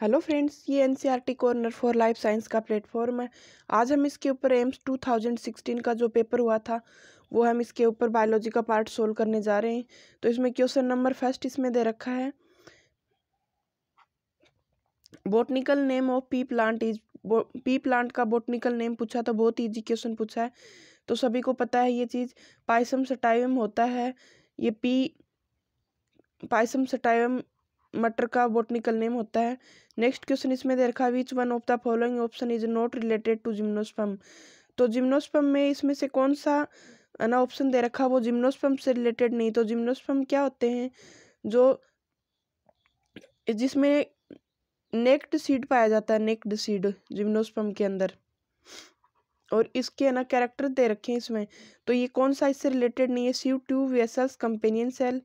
Hello friends ये NCERT corner for life science का platform है आज हम इसके ऊपर एम्स 2016 का जो पेपर हुआ था वो हम इसके ऊपर बायोलॉजी का पार्ट सोल्व करने जा रहे हैं तो इसमें क्वेश्चन नंबर फर्स्ट इसमें दे रखा है botanical name of pea plant is pea plant का बोटनिकल नेम पूछा तो बहुत ईजी क्वेश्चन पूछा है तो सभी को पता है ये चीज़ पाइसम सटाइम होता है ये पी पाइसम सटाइम मटर का बोटनिकल नेम होता है नेक्स्ट क्वेश्चन इसमें दे रखा which one of the following option is not related to gymnosperm तो जिम्नोस्पम में इसमें से कौन सा ना ऑप्शन दे रखा वो जिम्नोस्पम से रिलेटेड नहीं तो जिम्नोस्पम क्या होते हैं जो जिसमें नेक्ड सीड पाया जाता है नेक्ड सीड जिम्नोस्पम के अंदर और इसके है ना कैरेक्टर दे रखे हैं इसमें तो ये कौन सा इससे रिलेटेड नहीं है sieve tube vessels companion cell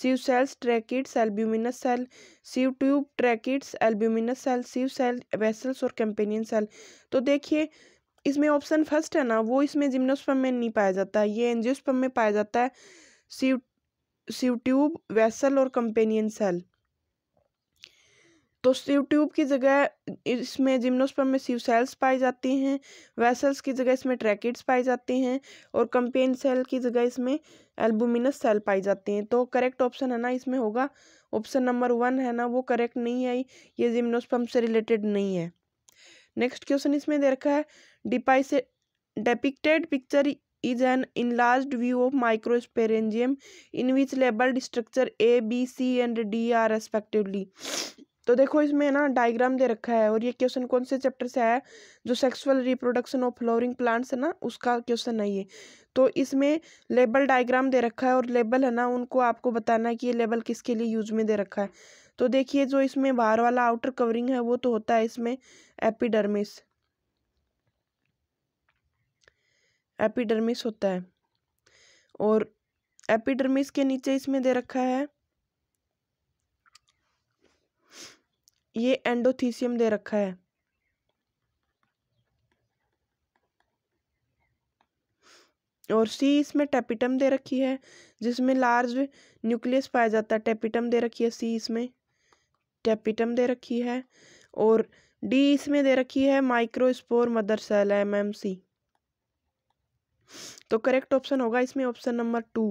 sieve cells tracheids albuminous cell sieve tube tracheids albuminous cell sieve cell vessels और कंपेनियन सेल तो देखिए इसमें ऑप्शन फर्स्ट है ना वो इसमें जिम्नोस्पम में नहीं पाया जाता है ये एनजियोस्पम में पाया जाता है सीव सीव ट्यूब वेसल और कंपेनियन सेल तो शिव ट्यूब की जगह इसमें जिम्नोस्पर्म में सीव सेल्स पाई जाती हैं वेसल्स की जगह इसमें ट्रैकिड्स पाए जाते हैं और कंपेन सेल की जगह इसमें एल्बुमिनस सेल पाई जाती हैं तो करेक्ट ऑप्शन है ना इसमें होगा ऑप्शन नंबर वन है ना वो करेक्ट नहीं है ये जिम्नोस्पर्म से रिलेटेड नहीं है नेक्स्ट क्वेश्चन इसमें दे रखा है डिपाई से depicted picture an in enlarged view of microsporangium in which labelled structure A B C and D are respectively तो देखो इसमें ना डायग्राम दे रखा है और ये क्वेश्चन कौन से चैप्टर से आया जो sexual reproduction of flowering plants है ना उसका क्वेश्चन है ये तो इसमें लेबल डायग्राम दे रखा है और लेबल है ना उनको आपको बताना है कि ये लेबल किसके लिए यूज में दे रखा है तो देखिए जो इसमें बाहर वाला आउटर कवरिंग है वो तो होता है इसमें एपिडर्मिस एपिडर्मिस होता है और एपिडर्मिस के नीचे इसमें दे रखा है ये एंडोथीसियम दे रखा है और सी इसमें टेपिटम दे रखी है जिसमें लार्ज न्यूक्लियस पाया जाता है टेपिटम दे रखी है सी इसमें टेपिटम दे रखी है और डी इसमें दे रखी है माइक्रोस्पोर मदर सेल एमएमसी तो करेक्ट ऑप्शन होगा इसमें ऑप्शन नंबर टू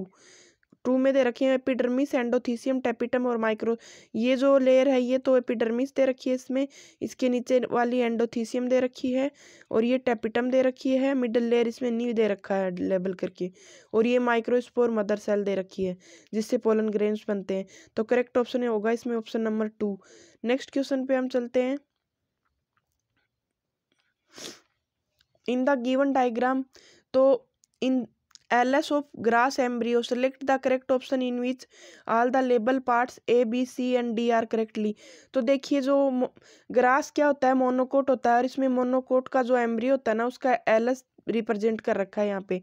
टू में दे रखी है एपिडर्मिस एंडोथीसियम टेपिटम और माइक्रो ये जो लेयर है ये तो एपिडर्मिस दे रखी है इसमें इसके नीचे वाली एंडोथीसियम दे रखी है और ये टेपिटम दे रखी है मिडल लेयर इसमें नीव दे रखा है लेबल करके और ये माइक्रोस्पोर मदर सेल दे रखी है जिससे पोलन ग्रेन्स बनते हैं तो करेक्ट ऑप्शन होगा इसमें option number two next question पे हम चलते हैं इन द गिवन डायग्राम तो in case of grass embryo select the correct option in which all the label parts A B C and D are correctly तो देखिए जो grass क्या होता है मोनोकोट होता है और इसमें मोनोकोट का जो एम्ब्रियो होता है ना उसका एल रिप्रेजेंट कर रखा है यहाँ पे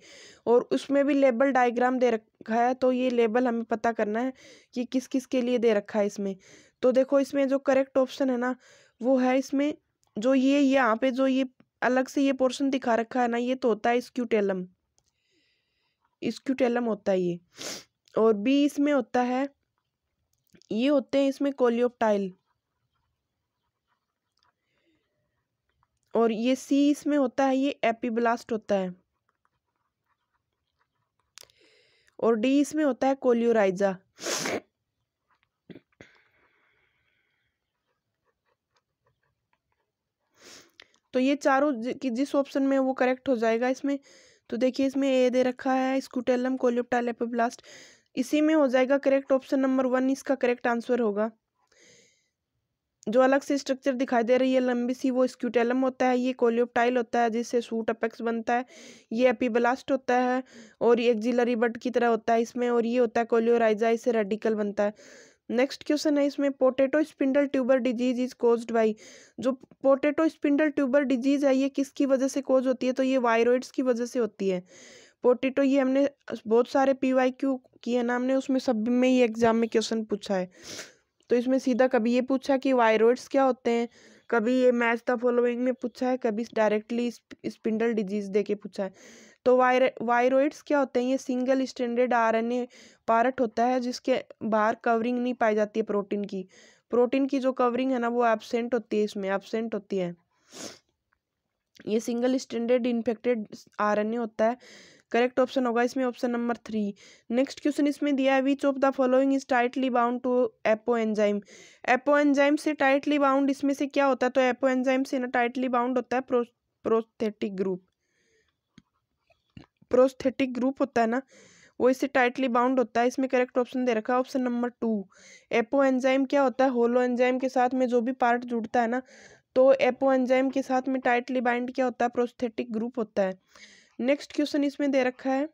और उसमें भी लेबल डायग्राम दे रखा है तो ये लेबल हमें पता करना है कि किस किस के लिए दे रखा है इसमें तो देखो इसमें जो करेक्ट ऑप्शन है ना वो है इसमें जो ये यहाँ पे जो ये अलग से ये पोर्शन दिखा रखा है ना ये तो होता है स्क्यूटेलम स्क्यूटेलम होता है ये और बी इसमें होता है ये होते हैं इसमें कोलियोप्टाइल और ये सी इसमें होता है ये एपीब्लास्ट होता है और डी इसमें होता है कोलियोराइजा तो ये चारों कि जिस ऑप्शन में वो करेक्ट हो जाएगा इसमें तो देखिए इसमें ए दे रखा है स्कूटेलम कोल्यूपटा लेपोब्लास्ट इसी में हो जाएगा करेक्ट ऑप्शन नंबर वन इसका करेक्ट आंसर होगा जो अलग से स्ट्रक्चर दिखाई दे रही है लंबी सी वो स्क्यूटेलम होता है ये कोलियोप्टाइल होता है जिससे सूट अपेक्स बनता है ये एपीब्लास्ट होता है और ये एक्जिलरी बट की तरह होता है इसमें और ये होता है कोलियोराइजा इससे रेडिकल बनता है नेक्स्ट क्वेश्चन है इसमें potato spindle tuber disease is caused by जो पोटेटो स्पिंडल ट्यूबर डिजीज है ये किसकी वजह से कोज होती है तो ये वायरोइड्स की वजह से होती है पोटेटो ये हमने बहुत सारे पी वाई क्यू किए ना हमने उसमें सब में ये एग्जाम में क्वेश्चन पूछा है तो इसमें सीधा कभी ये पूछा कि वायरोइड्स क्या होते हैं कभी ये मैच द फॉलोइंग में पूछा है कभी डायरेक्टली स्पिंडल डिजीज दे के पूछा है तो वायर वायरोइड्स क्या होते हैं ये सिंगल स्टैंडर्ड आरएनए पार्ट होता है जिसके बाहर कवरिंग नहीं पाई जाती है प्रोटीन की प्रोटीन की जो कवरिंग है ना वो एबसेंट होती है इसमें एबसेंट होती है ये सिंगल स्टैंडर्ड इन्फेक्टेड आरएनए होता है करेक्ट ऑप्शन होगा इसमें option number three next question इसमें दिया है which of the following is tightly bound to apo enzyme apo enzyme से टाइटली बाउंड इसमें से क्या होता है तो एपो एंजाइम से ना टाइटली बाउंड होता है pro prosthetic group prosthetic group होता है ना वो इससे टाइटली बाउंड होता है इसमें करेक्ट ऑप्शन दे रखा है option number two apo enzyme क्या होता है होलो एंजाइम के साथ में जो भी पार्ट जुड़ता है ना तो एपो एंजाइम के साथ में टाइटली बाइंड क्या होता है प्रोस्थेटिक ग्रुप होता है नेक्स्ट क्वेश्चन इसमें दे रखा है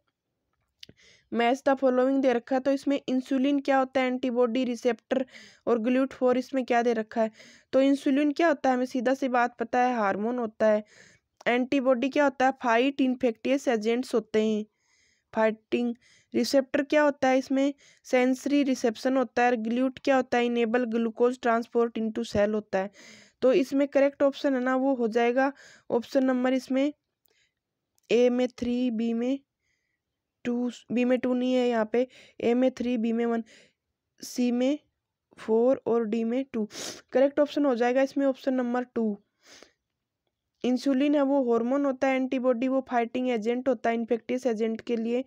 मैच द फॉलोइंग दे रखा है तो इसमें इंसुलिन क्या होता है एंटीबॉडी रिसेप्टर और ग्लूट फोर इसमें क्या दे रखा है तो इंसुलिन क्या होता है हमें सीधा सी बात पता है हार्मोन होता है एंटीबॉडी क्या होता है फाइट इन्फेक्टियस एजेंट्स होते हैं फाइटिंग रिसेप्टर क्या होता है इसमें सेंसरी रिसेप्शन होता है ग्ल्यूट क्या होता है enable glucose transport into cell होता है तो इसमें करेक्ट ऑप्शन है ना वो हो जाएगा ऑप्शन नंबर इसमें ए में थ्री बी में टू बी में टू नहीं है यहाँ पे ए में थ्री बी में वन सी में फोर और डी में टू करेक्ट ऑप्शन हो जाएगा इसमें ऑप्शन नंबर टू इंसुलिन है वो हार्मोन होता है एंटीबॉडी वो फाइटिंग एजेंट होता है इन्फेक्टिस एजेंट के लिए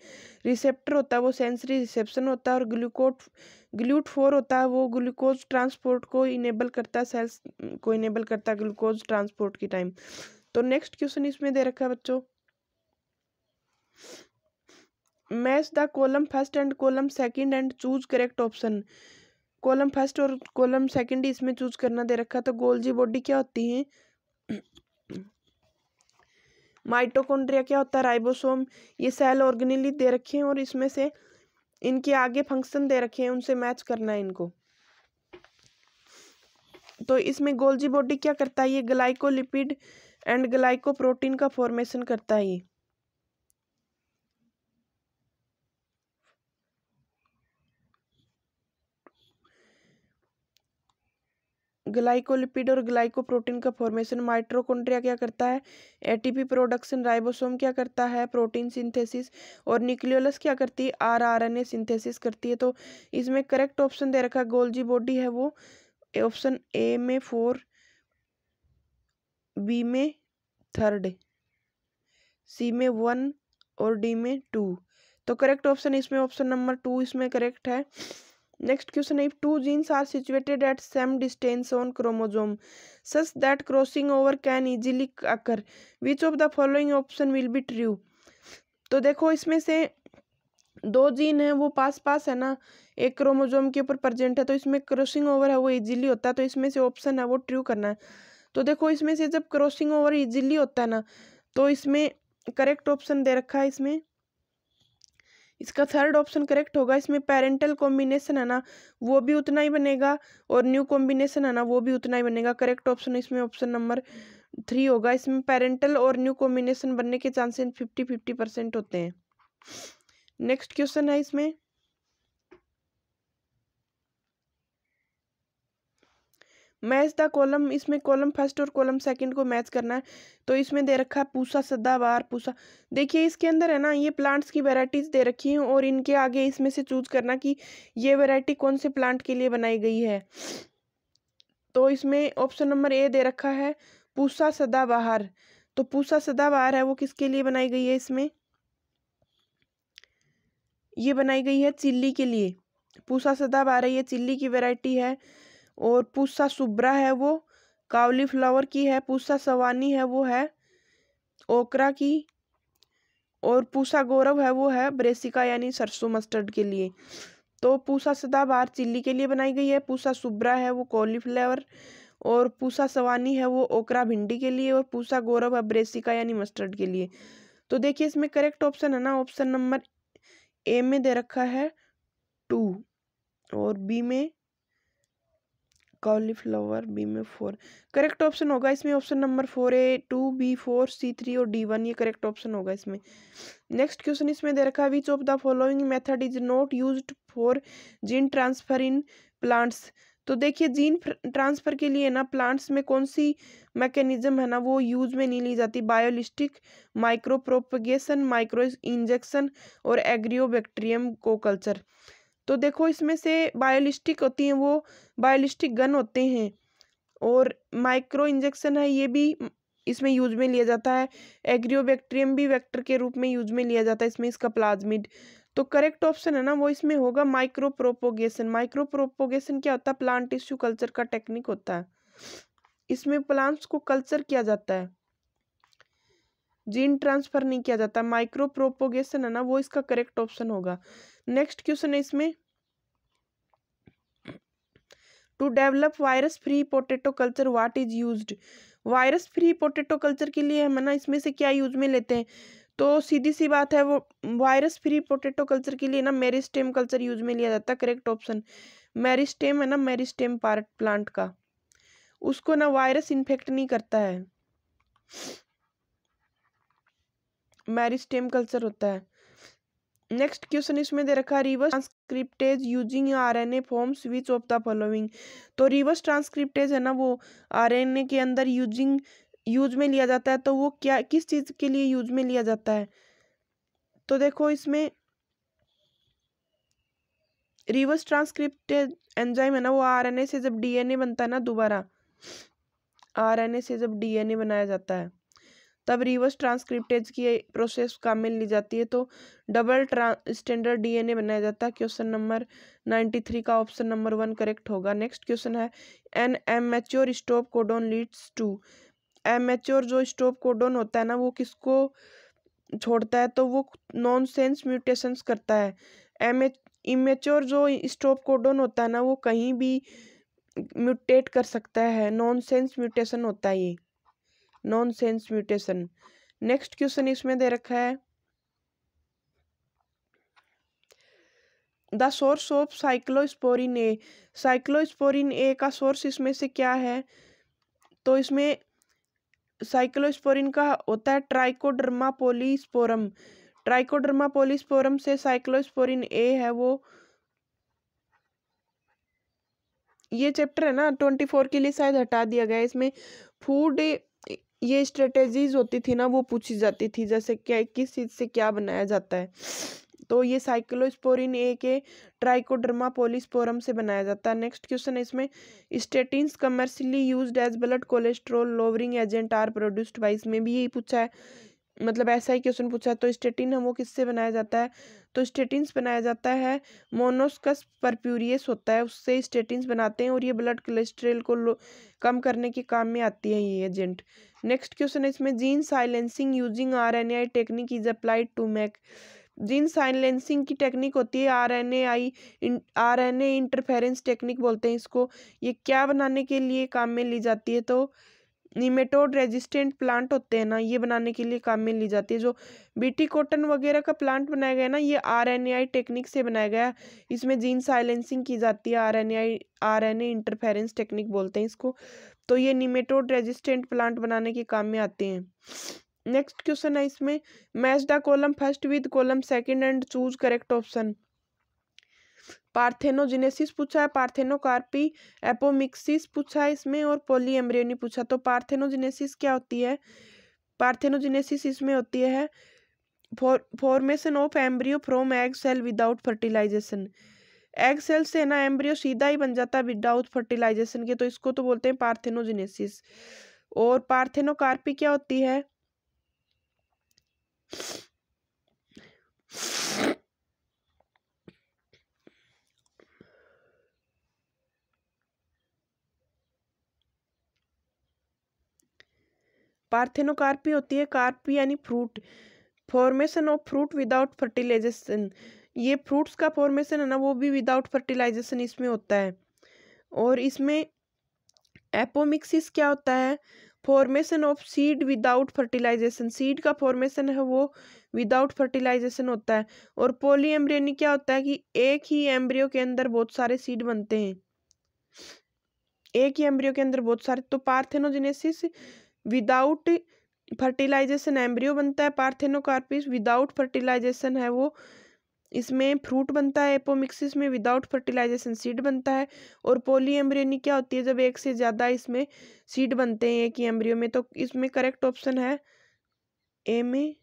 रिसेप्टर होता है वो सेंसरी रिसेप्शन होता है और ग्लूकोट ग्लूट फोर होता है वो ग्लूकोज ट्रांसपोर्ट को इनेबल करता है सेल्स को इनेबल करता है ग्लूकोज ट्रांसपोर्ट की टाइम तो नेक्स्ट क्वेश्चन इसमें दे रखा है बच्चों match the column first and column second and choose correct option column first और कॉलम सेकंड इसमें चूज करना दे रखा तो गोल्जी बॉडी क्या होती है माइटोकॉन्ड्रिया क्या होता है राइबोसोम ये सेल ऑर्गेनिली दे रखे हैं और इसमें से इनके आगे फंक्शन दे रखे हैं उनसे मैच करना है इनको तो इसमें गोल्जी बॉडी क्या करता है ये ग्लाइकोलिपिड एंड ग्लाइको प्रोटीन का फॉर्मेशन करता है ये ग्लाइकोलिपिड और ग्लाइकोप्रोटीन का फॉर्मेशन माइट्रोकोन्ड्रिया क्या करता है एटीपी प्रोडक्शन राइबोसोम क्या करता है प्रोटीन सिंथेसिस और न्यूक्लियोलस क्या करती है आरआरएनए सिंथेसिस करती है तो इसमें करेक्ट ऑप्शन दे रखा गोल्जी बॉडी है वो ऑप्शन ए में फोर बी में थर्ड सी में वन और डी में टू तो करेक्ट ऑप्शन इसमें ऑप्शन नंबर टू इसमें करेक्ट है next question if two genes are situated at same distance on chromosome such that crossing over can easily occur which of the following option will be true तो देखो इसमें से दो gene है वो पास पास है ना एक क्रोमोजोम के ऊपर प्रजेंट है तो इसमें क्रॉसिंग ओवर है वो इजीली होता है तो इसमें से ऑप्शन है वो ट्रू करना है तो देखो इसमें से जब क्रॉसिंग ओवर इजीली होता है ना तो इसमें करेक्ट ऑप्शन दे रखा है इसमें इसका थर्ड ऑप्शन करेक्ट होगा इसमें पेरेंटल कॉम्बिनेशन है ना वो भी उतना ही बनेगा और न्यू कॉम्बिनेशन है ना वो भी उतना ही बनेगा करेक्ट ऑप्शन इसमें ऑप्शन नंबर थ्री होगा इसमें पेरेंटल और न्यू कॉम्बिनेशन बनने के चांसेस फिफ्टी फिफ्टी परसेंट होते हैं नेक्स्ट क्वेश्चन है इसमें मैच द कॉलम इसमें कॉलम फर्स्ट और कॉलम सेकंड को मैच करना है तो इसमें दे रखा है पूसा सदाबहार पूसा देखिए इसके अंदर है ना ये प्लांट्स की वैरायटीज दे रखी हैं और इनके आगे इसमें से चूज करना कि ये वैरायटी कौन से प्लांट के लिए बनाई गई है तो इसमें ऑप्शन नंबर ए दे रखा है पूसा सदाबहार तो पूसा सदाबहार है वो किसके लिए बनाई गई है इसमें ये बनाई गई है चिल्ली के लिए पूसा सदाबहार है ये चिल्ली की वेराइटी है और पूसा सुब्रा है वो कावलीफ्लावर की है पूसा सवानी है वो है ओकरा की और पूसा गौरव है वो है ब्रेसिका यानी सरसों मस्टर्ड के लिए तो पूसा सदाबहार चिल्ली के लिए बनाई गई है पूसा सुब्रा है वो फ्लेवर और पूसा सवानी है वो ओकरा भिंडी के लिए और पूसा गौरव है ब्रेसिका यानी मस्टर्ड के लिए तो देखिए इसमें करेक्ट ऑप्शन है ना ऑप्शन नंबर ए में दे रखा है टू और बी में कॉलीफ्लावर बी में फोर करेक्ट ऑप्शन होगा इसमें option number four A two B four C three और डी वन ये करेक्ट ऑप्शन होगा इसमें नेक्स्ट क्वेश्चन इसमें दे रखा है which of the following method is not use for gene transfer in plants तो देखिए जीन ट्रांसफर के लिए ना प्लांट्स में कौन सी मैकेनिज्म है ना वो यूज में नहीं ली जाती biolistic micro propagation micro injection और एग्रियो बैक्टीरियम को कल्चर तो देखो इसमें से बायोलिस्टिक होती हैं वो बायोलिस्टिक गन होते हैं और माइक्रो इंजेक्शन है ये भी इसमें यूज में लिया जाता है एग्रियोबैक्टीरियम भी वेक्टर के रूप में यूज में लिया जाता है इसमें इसका प्लाज्मिड तो करेक्ट ऑप्शन है ना वो इसमें होगा माइक्रो प्रोपोगेशन माइक्रो प्रोपोगेशन क्या होता है प्लांट टिश्यू कल्चर का टेक्निक होता है इसमें प्लांट्स को कल्चर किया जाता है जीन ट्रांसफर नहीं किया जाता माइक्रो प्रोपोगेशन है ना वो इसका करेक्ट ऑप्शन होगा नेक्स्ट क्वेश्चन है इसमें to develop virus free potato culture what is used virus free potato culture के लिए हम ना इसमें से क्या यूज में लेते हैं तो सीधी सी बात है वो वायरस फ्री पोटेटो कल्चर के लिए ना मेरिस्टेम कल्चर यूज में लिया जाता है करेक्ट ऑप्शन मेरिस्टेम है ना मेरिस्टेम पार्ट प्लांट का उसको ना वायरस इन्फेक्ट नहीं करता है मैरिस्टेम कल्चर होता है नेक्स्ट क्वेश्चन इसमें दे रखा है reverse transcriptase using R N A forms which of the following तो रिवर्स ट्रांसक्रिप्टेज है ना वो आर एन ए के अंदर यूजिंग यूज में लिया जाता है तो वो क्या किस चीज़ के लिए यूज में लिया जाता है तो देखो इसमें रिवर्स ट्रांसक्रिप्टेज एंजाइम है ना वो आर एन ए से जब डी एन ए बनता है ना दोबारा आर एन ए से जब डी एन ए बनाया जाता है तब रिवर्स ट्रांसक्रिप्टेज की प्रोसेस काम में ली जाती है तो डबल स्टैंडर्ड डीएनए बनाया जाता है क्वेश्चन नंबर नाइन्टी थ्री का ऑप्शन नंबर वन करेक्ट होगा नेक्स्ट क्वेश्चन है an immature stop codon leads to immature जो स्टॉप कोडोन होता है ना वो किसको छोड़ता है तो वो नॉन सेंस म्यूटेशंस करता है एम एच इमेच्योर जो स्टॉप कोडोन होता है ना वो कहीं भी म्यूटेट कर सकता है नॉन सेंस म्यूटेशन होता है ये non sense mutation next question इसमें दे रखा है the source of cyclosporin A cyclosporin A का सोर्स इसमें से क्या है तो इसमें साइक्लोस्पोरिन का होता है ट्राइकोडर्मा पोलिस्पोरम ट्राइकोडर्मा पोलिस्पोरम से साइक्लोस्पोरिन ए है वो ये चैप्टर है ना ट्वेंटी फोर के लिए शायद हटा दिया गया है इसमें फूड ये स्ट्रेटेजीज होती थी ना वो पूछी जाती थी जैसे क्या किस चीज़ से क्या बनाया जाता है तो ये साइक्लोस्पोरिन ए के ट्राइकोड्रमा पोलिस्पोरम से बनाया जाता है नेक्स्ट क्वेश्चन है इसमें statins commercially used as blood cholesterol lowering agent are produced by में भी यही पूछा है मतलब ऐसा ही क्वेश्चन पूछा है तो स्टेटिन हम वो किससे बनाया जाता है तो स्टेटिन्स बनाया जाता है मोनोस्कस परप्यूरियस होता है उससे स्टेटिन्स बनाते हैं और ये ब्लड कोलेस्ट्रेल को कम करने के काम में आती है ये एजेंट नेक्स्ट क्वेश्चन है इसमें gene silencing using R N I technique is applied to make gene silencing की टेक्निक होती है R N A I R N A interference technique बोलते हैं इसको ये क्या बनाने के लिए काम में ली जाती है तो निमेटोड रेजिस्टेंट प्लांट होते हैं ना ये बनाने के लिए काम में ली जाती है जो बीटी कॉटन वगैरह का प्लांट बनाया गया ना ये आरएनएआई टेक्निक से बनाया गया है इसमें जीन साइलेंसिंग की जाती है आरएनएआई आरएनए इंटरफेरेंस टेक्निक बोलते हैं इसको तो ये निमेटोड रेजिस्टेंट प्लांट बनाने के काम में आते हैं नेक्स्ट क्वेश्चन है इसमें match the column first with column second and choose correct option parthenogenesis पूछा है पार्थेनोकार्पी एपोमिक्सिस पूछा है इसमें और पोलीएम्ब्रियोनी पूछा तो पार्थेनोजिनेसिस क्या होती है पार्थेनोजिनेसिस इसमें होती है formation of embryo from egg cell without fertilisation egg cell से ना एम्ब्रियो सीधा ही बन जाता है विदाउट फर्टिलाइजेशन के तो इसको तो बोलते हैं पार्थेनोजिनेसिस और पार्थेनोकार्पी क्या होती है पार्थेनोकार्पी होती है कार्पी यानी fruit formation of fruit without fertilisation ये फ्रूट्स का फॉर्मेशन है ना वो भी विदाउट फर्टिलाइजेशन इसमें होता है और इसमें एपोमिक्सिस क्या होता है formation of seed without fertilisation seed का फॉर्मेशन है वो विदाउट फर्टिलाइजेशन होता है और पोली एम्ब्रियोनी क्या होता है कि एक ही एम्ब्रियो के अंदर बहुत सारे सीड बनते हैं एक ही एम्ब्रियो के अंदर बहुत सारे तो पार्थेनोजेनेसिस विदाउट फर्टिलाइजेशन एम्ब्रियो बनता है पार्थेनोकार्पिस विदाउट फर्टिलाइजेशन है वो इसमें फ्रूट बनता है एपोमिक्सिस में विदाउट फर्टिलाइजेशन सीड बनता है और पोली एम्ब्रियोनी क्या होती है जब एक से ज़्यादा इसमें सीड बनते हैं एक ही एम्ब्रियो में तो इसमें करेक्ट ऑप्शन है ए में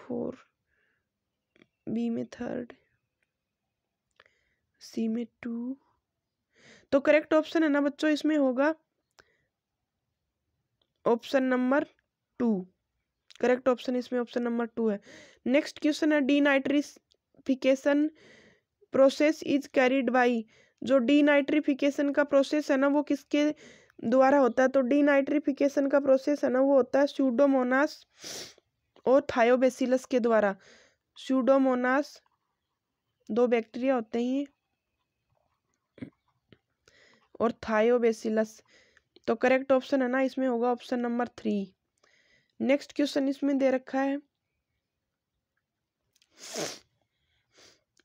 फोर बी में थर्ड सी में टू तो करेक्ट ऑप्शन है ना बच्चों इसमें होगा option number two correct option इसमें ऑप्शन नंबर टू है नेक्स्ट क्वेश्चन है denitrification process is carried by जो डीनाइट्रिफिकेशन का प्रोसेस है ना वो किसके द्वारा होता है तो डीनाइट्रिफिकेशन का प्रोसेस है ना वो होता है स्यूडोमोनास और थायोबेसिलस के द्वारा स्यूडोमोनास दो बैक्टीरिया होते हैं और थायोबेसिलस तो करेक्ट ऑप्शन है ना इसमें होगा option number three next question इसमें दे रखा है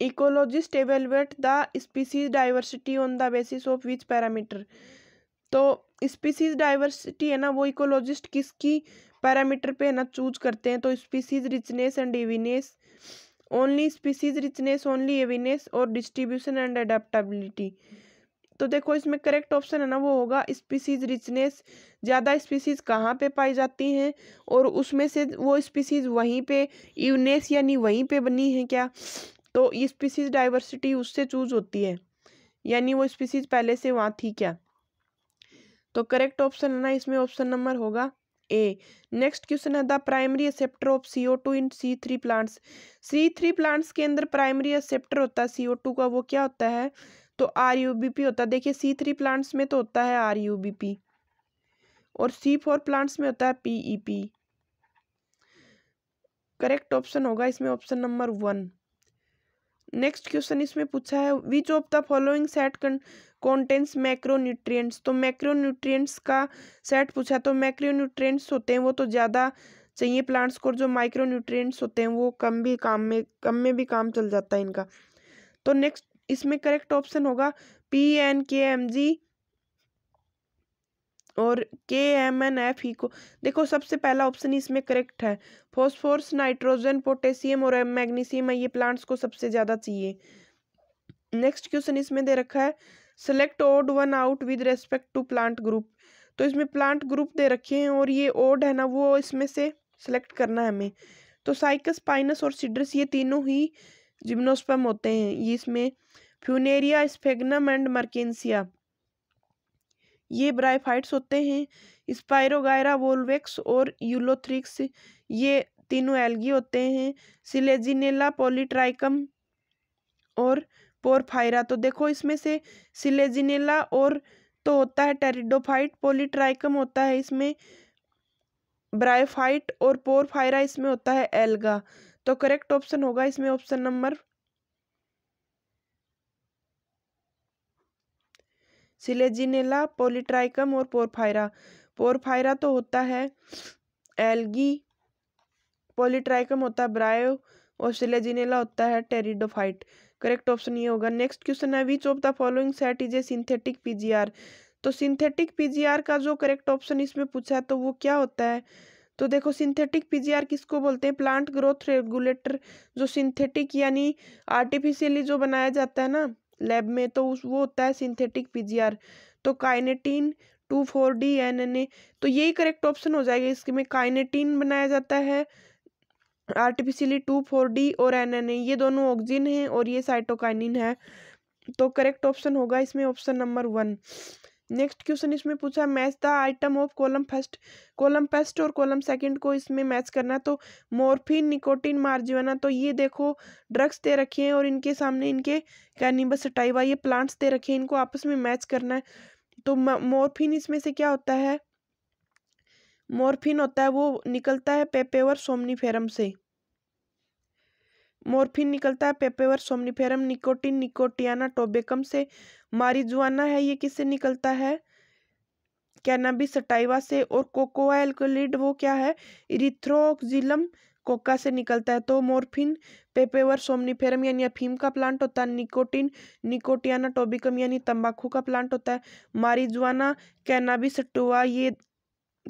ecologist evaluate the species diversity on the basis of which parameter तो स्पीसीज डाइवर्सिटी है ना वो इकोलॉजिस्ट किसकी पैरामीटर पे है ना चूज करते हैं तो species richness and evenness only species richness only evenness और डिस्ट्रीब्यूशन एंड अडेप्टबिलिटी तो देखो इसमें करेक्ट ऑप्शन है ना वो होगा स्पीसीज रिचनेस ज़्यादा स्पीसीज कहाँ पे पाई जाती हैं और उसमें से वो स्पीसीज वहीं पे यूनेस यानी वहीं पे बनी है क्या तो ये स्पीसीज डाइवर्सिटी उससे चूज होती है यानी वो स्पीसीज पहले से वहाँ थी क्या तो करेक्ट ऑप्शन है ना इसमें ऑप्शन नंबर होगा ए नेक्स्ट क्वेश्चन है the primary acceptor of C O two in C three plants C three plants के अंदर प्राइमरी एक्सेप्टर होता है सी ओ टू का वो क्या होता है तो आर यू बी पी होता है देखिए सी थ्री प्लांट्स में तो होता है आर यू बी पी और सी फोर प्लांट्स में होता है P E P correct option होगा इसमें option number one next question इसमें पूछा है which of the following set contents macronutrients तो मैक्रोन्यूट्रिएंट्स का सेट पूछा तो मैक्रोन्यूट्रिएंट्स होते हैं वो तो ज़्यादा चाहिए प्लांट्स को जो माइक्रोन्यूट्रिएंट्स होते हैं वो कम भी काम में कम में भी काम चल जाता है इनका तो नेक्स्ट इसमें करेक्ट ऑप्शन होगा P N K M G और K M N F E को देखो सबसे पहला ऑप्शन इसमें करेक्ट है फॉस्फोरस नाइट्रोजन पोटेशियम और मैग्नीशियम है ये प्लांट्स को सबसे ज़्यादा चाहिए नेक्स्ट क्वेश्चन इसमें दे रखा है select odd one out with respect to plant group तो इसमें प्लांट ग्रुप दे रखे हैं और ये ओड है ना वो इसमें से सेलेक्ट करना है हमें तो साइकस पाइनस और सिड्रस ये तीनों ही जिम्नोस्पम होते हैं ये इसमें फ्यूनेरिया स्फेगनम एंड मर्केंसिया ये ब्राइफाइट्स होते हैं स्पायरोगायरा वोल्वेक्स और यूलोथ्रिक्स ये तीनों एल्गी होते हैं सिलेजिनेला पोलिट्राइकम और पोरफायरा तो देखो इसमें से सिलेजिनेला और तो होता है टेरिडोफाइट पोलिट्राइकम होता है इसमें ब्रायोफाइट और पोरफायरा इसमें होता है एल्गा तो करेक्ट ऑप्शन होगा इसमें ऑप्शन नंबर सिलेजिनेला पोलिट्राइकम और पोरफायरा पोरफायरा तो होता है एल्गी पोलिट्राइकम होता है ब्रायो और सिलेजिनेला होता है टेरिडोफाइट करेक्ट ऑप्शन ये होगा नेक्स्ट क्वेश्चन है which of the following set is a synthetic PGR तो सिंथेटिक पीजीआर का जो करेक्ट ऑप्शन इसमें पूछा है तो वो क्या होता है तो देखो सिंथेटिक पीजीआर किसको बोलते हैं प्लांट ग्रोथ रेगुलेटर जो सिंथेटिक यानी आर्टिफिशियली जो बनाया जाता है ना लैब में तो उस वो होता है सिंथेटिक पीजीआर तो kinetin two four D N N A तो यही करेक्ट ऑप्शन हो जाएगा इसके में काइनेटीन बनाया जाता है आर्टिफिशियली टू फोर डी और एन एन ए ये दोनों ऑक्सीजन हैं और ये साइटोकाइनिन है तो करेक्ट ऑप्शन होगा इसमें option number one next question इसमें पूछा है match the item of column first column first और कॉलम सेकंड को इसमें मैच करना तो मोरफिन निकोटिन मार्जिवाना तो ये देखो ड्रग्स दे रखे हैं और इनके सामने इनके कैनिबस टाइबा ये प्लांट्स दे रखे हैं इनको आपस में मैच करना है तो मोरफिन इसमें से क्या होता है मोरफिन होता है वो निकलता है पेपेवर सोमनी से मोरफिन निकलता है Papaver somniferum nicotine Nicotiana tabacum से मारिजुआना है ये किससे निकलता है कैनाबी सटाइवा से और कोकोआ एल्कोलिड वो क्या है इरिथ्रोक्जिलम कोका से निकलता है तो मोरफिन पेपेवर सोमनीफेरम यानी अफीम का प्लांट होता है निकोटिन निकोटियाना टोबिकम यानी तंबाकू का प्लांट होता है मारिजुआना कैनाबी सटुआ ये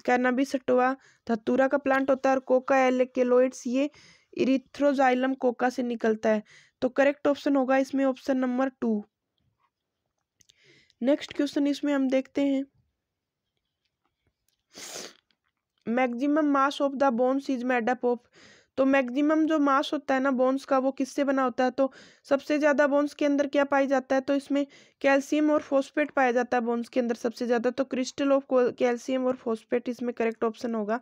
कैनाबी सटुआ धतूरा का प्लांट होता है और कोका एलेकेलोइड्स ये इरिथ्रोजाइलम कोका से निकलता है तो करेक्ट ऑप्शन होगा इसमें option number two next question इसमें हम देखते हैं maximum mass of the bones is made up of तो मैक्सिमम जो मास होता है ना बोन्स का वो किससे बना होता है तो सबसे ज़्यादा बोन्स के अंदर क्या पाया जाता है तो इसमें कैल्शियम और फॉस्फेट पाया जाता है बोन्स के अंदर सबसे ज़्यादा तो क्रिस्टल ऑफ कैल्शियम और फॉस्फेट इसमें करेक्ट ऑप्शन होगा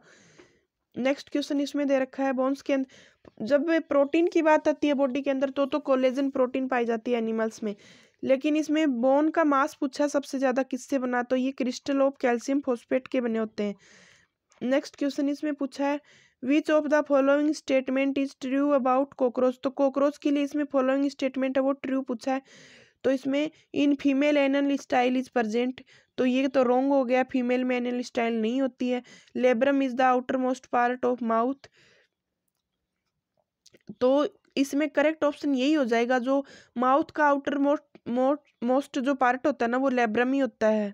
नेक्स्ट क्वेश्चन इसमें दे रखा है बोन्स के अंदर जब प्रोटीन की बात आती है बॉडी के अंदर तो तो कोलेजन प्रोटीन पाई जाती है एनिमल्स में लेकिन इसमें बोन का मास पूछा सबसे ज़्यादा किससे बना तो ये क्रिस्टल ऑफ कैल्शियम फोस्फेट के बने होते हैं नेक्स्ट क्वेश्चन इसमें पूछा है which of the following statement is true about cockroach तो कॉकरोच के लिए इसमें फॉलोइंग स्टेटमेंट है वो ट्रू पूछा है तो इसमें in female anal style is present तो ये तो रॉन्ग हो गया फीमेल में एनल स्टाइल नहीं होती है labrum is the outermost part of mouth तो इसमें करेक्ट ऑप्शन यही हो जाएगा जो माउथ का आउटर मोस्ट मोस्ट जो पार्ट होता है ना वो लेब्रम ही होता है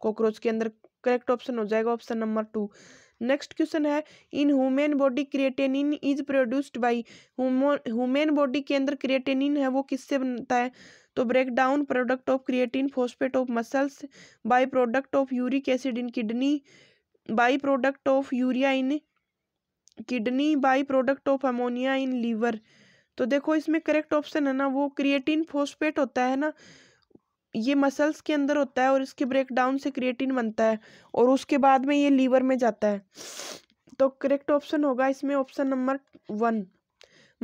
कॉकरोच के अंदर करेक्ट ऑप्शन हो जाएगा option number two next question है in human body creatinine is produced by human body के अंदर क्रिएटेनिन है वो किससे बनता है तो break down product of creatine phosphate of muscles by product of uric acid in kidney by product of urea in kidney by product of ammonia in liver तो देखो इसमें करेक्ट ऑप्शन है ना वो क्रिएटिन फोस्पेट होता है ना ये मसल्स के अंदर होता है और इसके ब्रेकडाउन से क्रिएटिन बनता है और उसके बाद में ये लीवर में जाता है तो करेक्ट ऑप्शन होगा इसमें ऑप्शन नंबर वन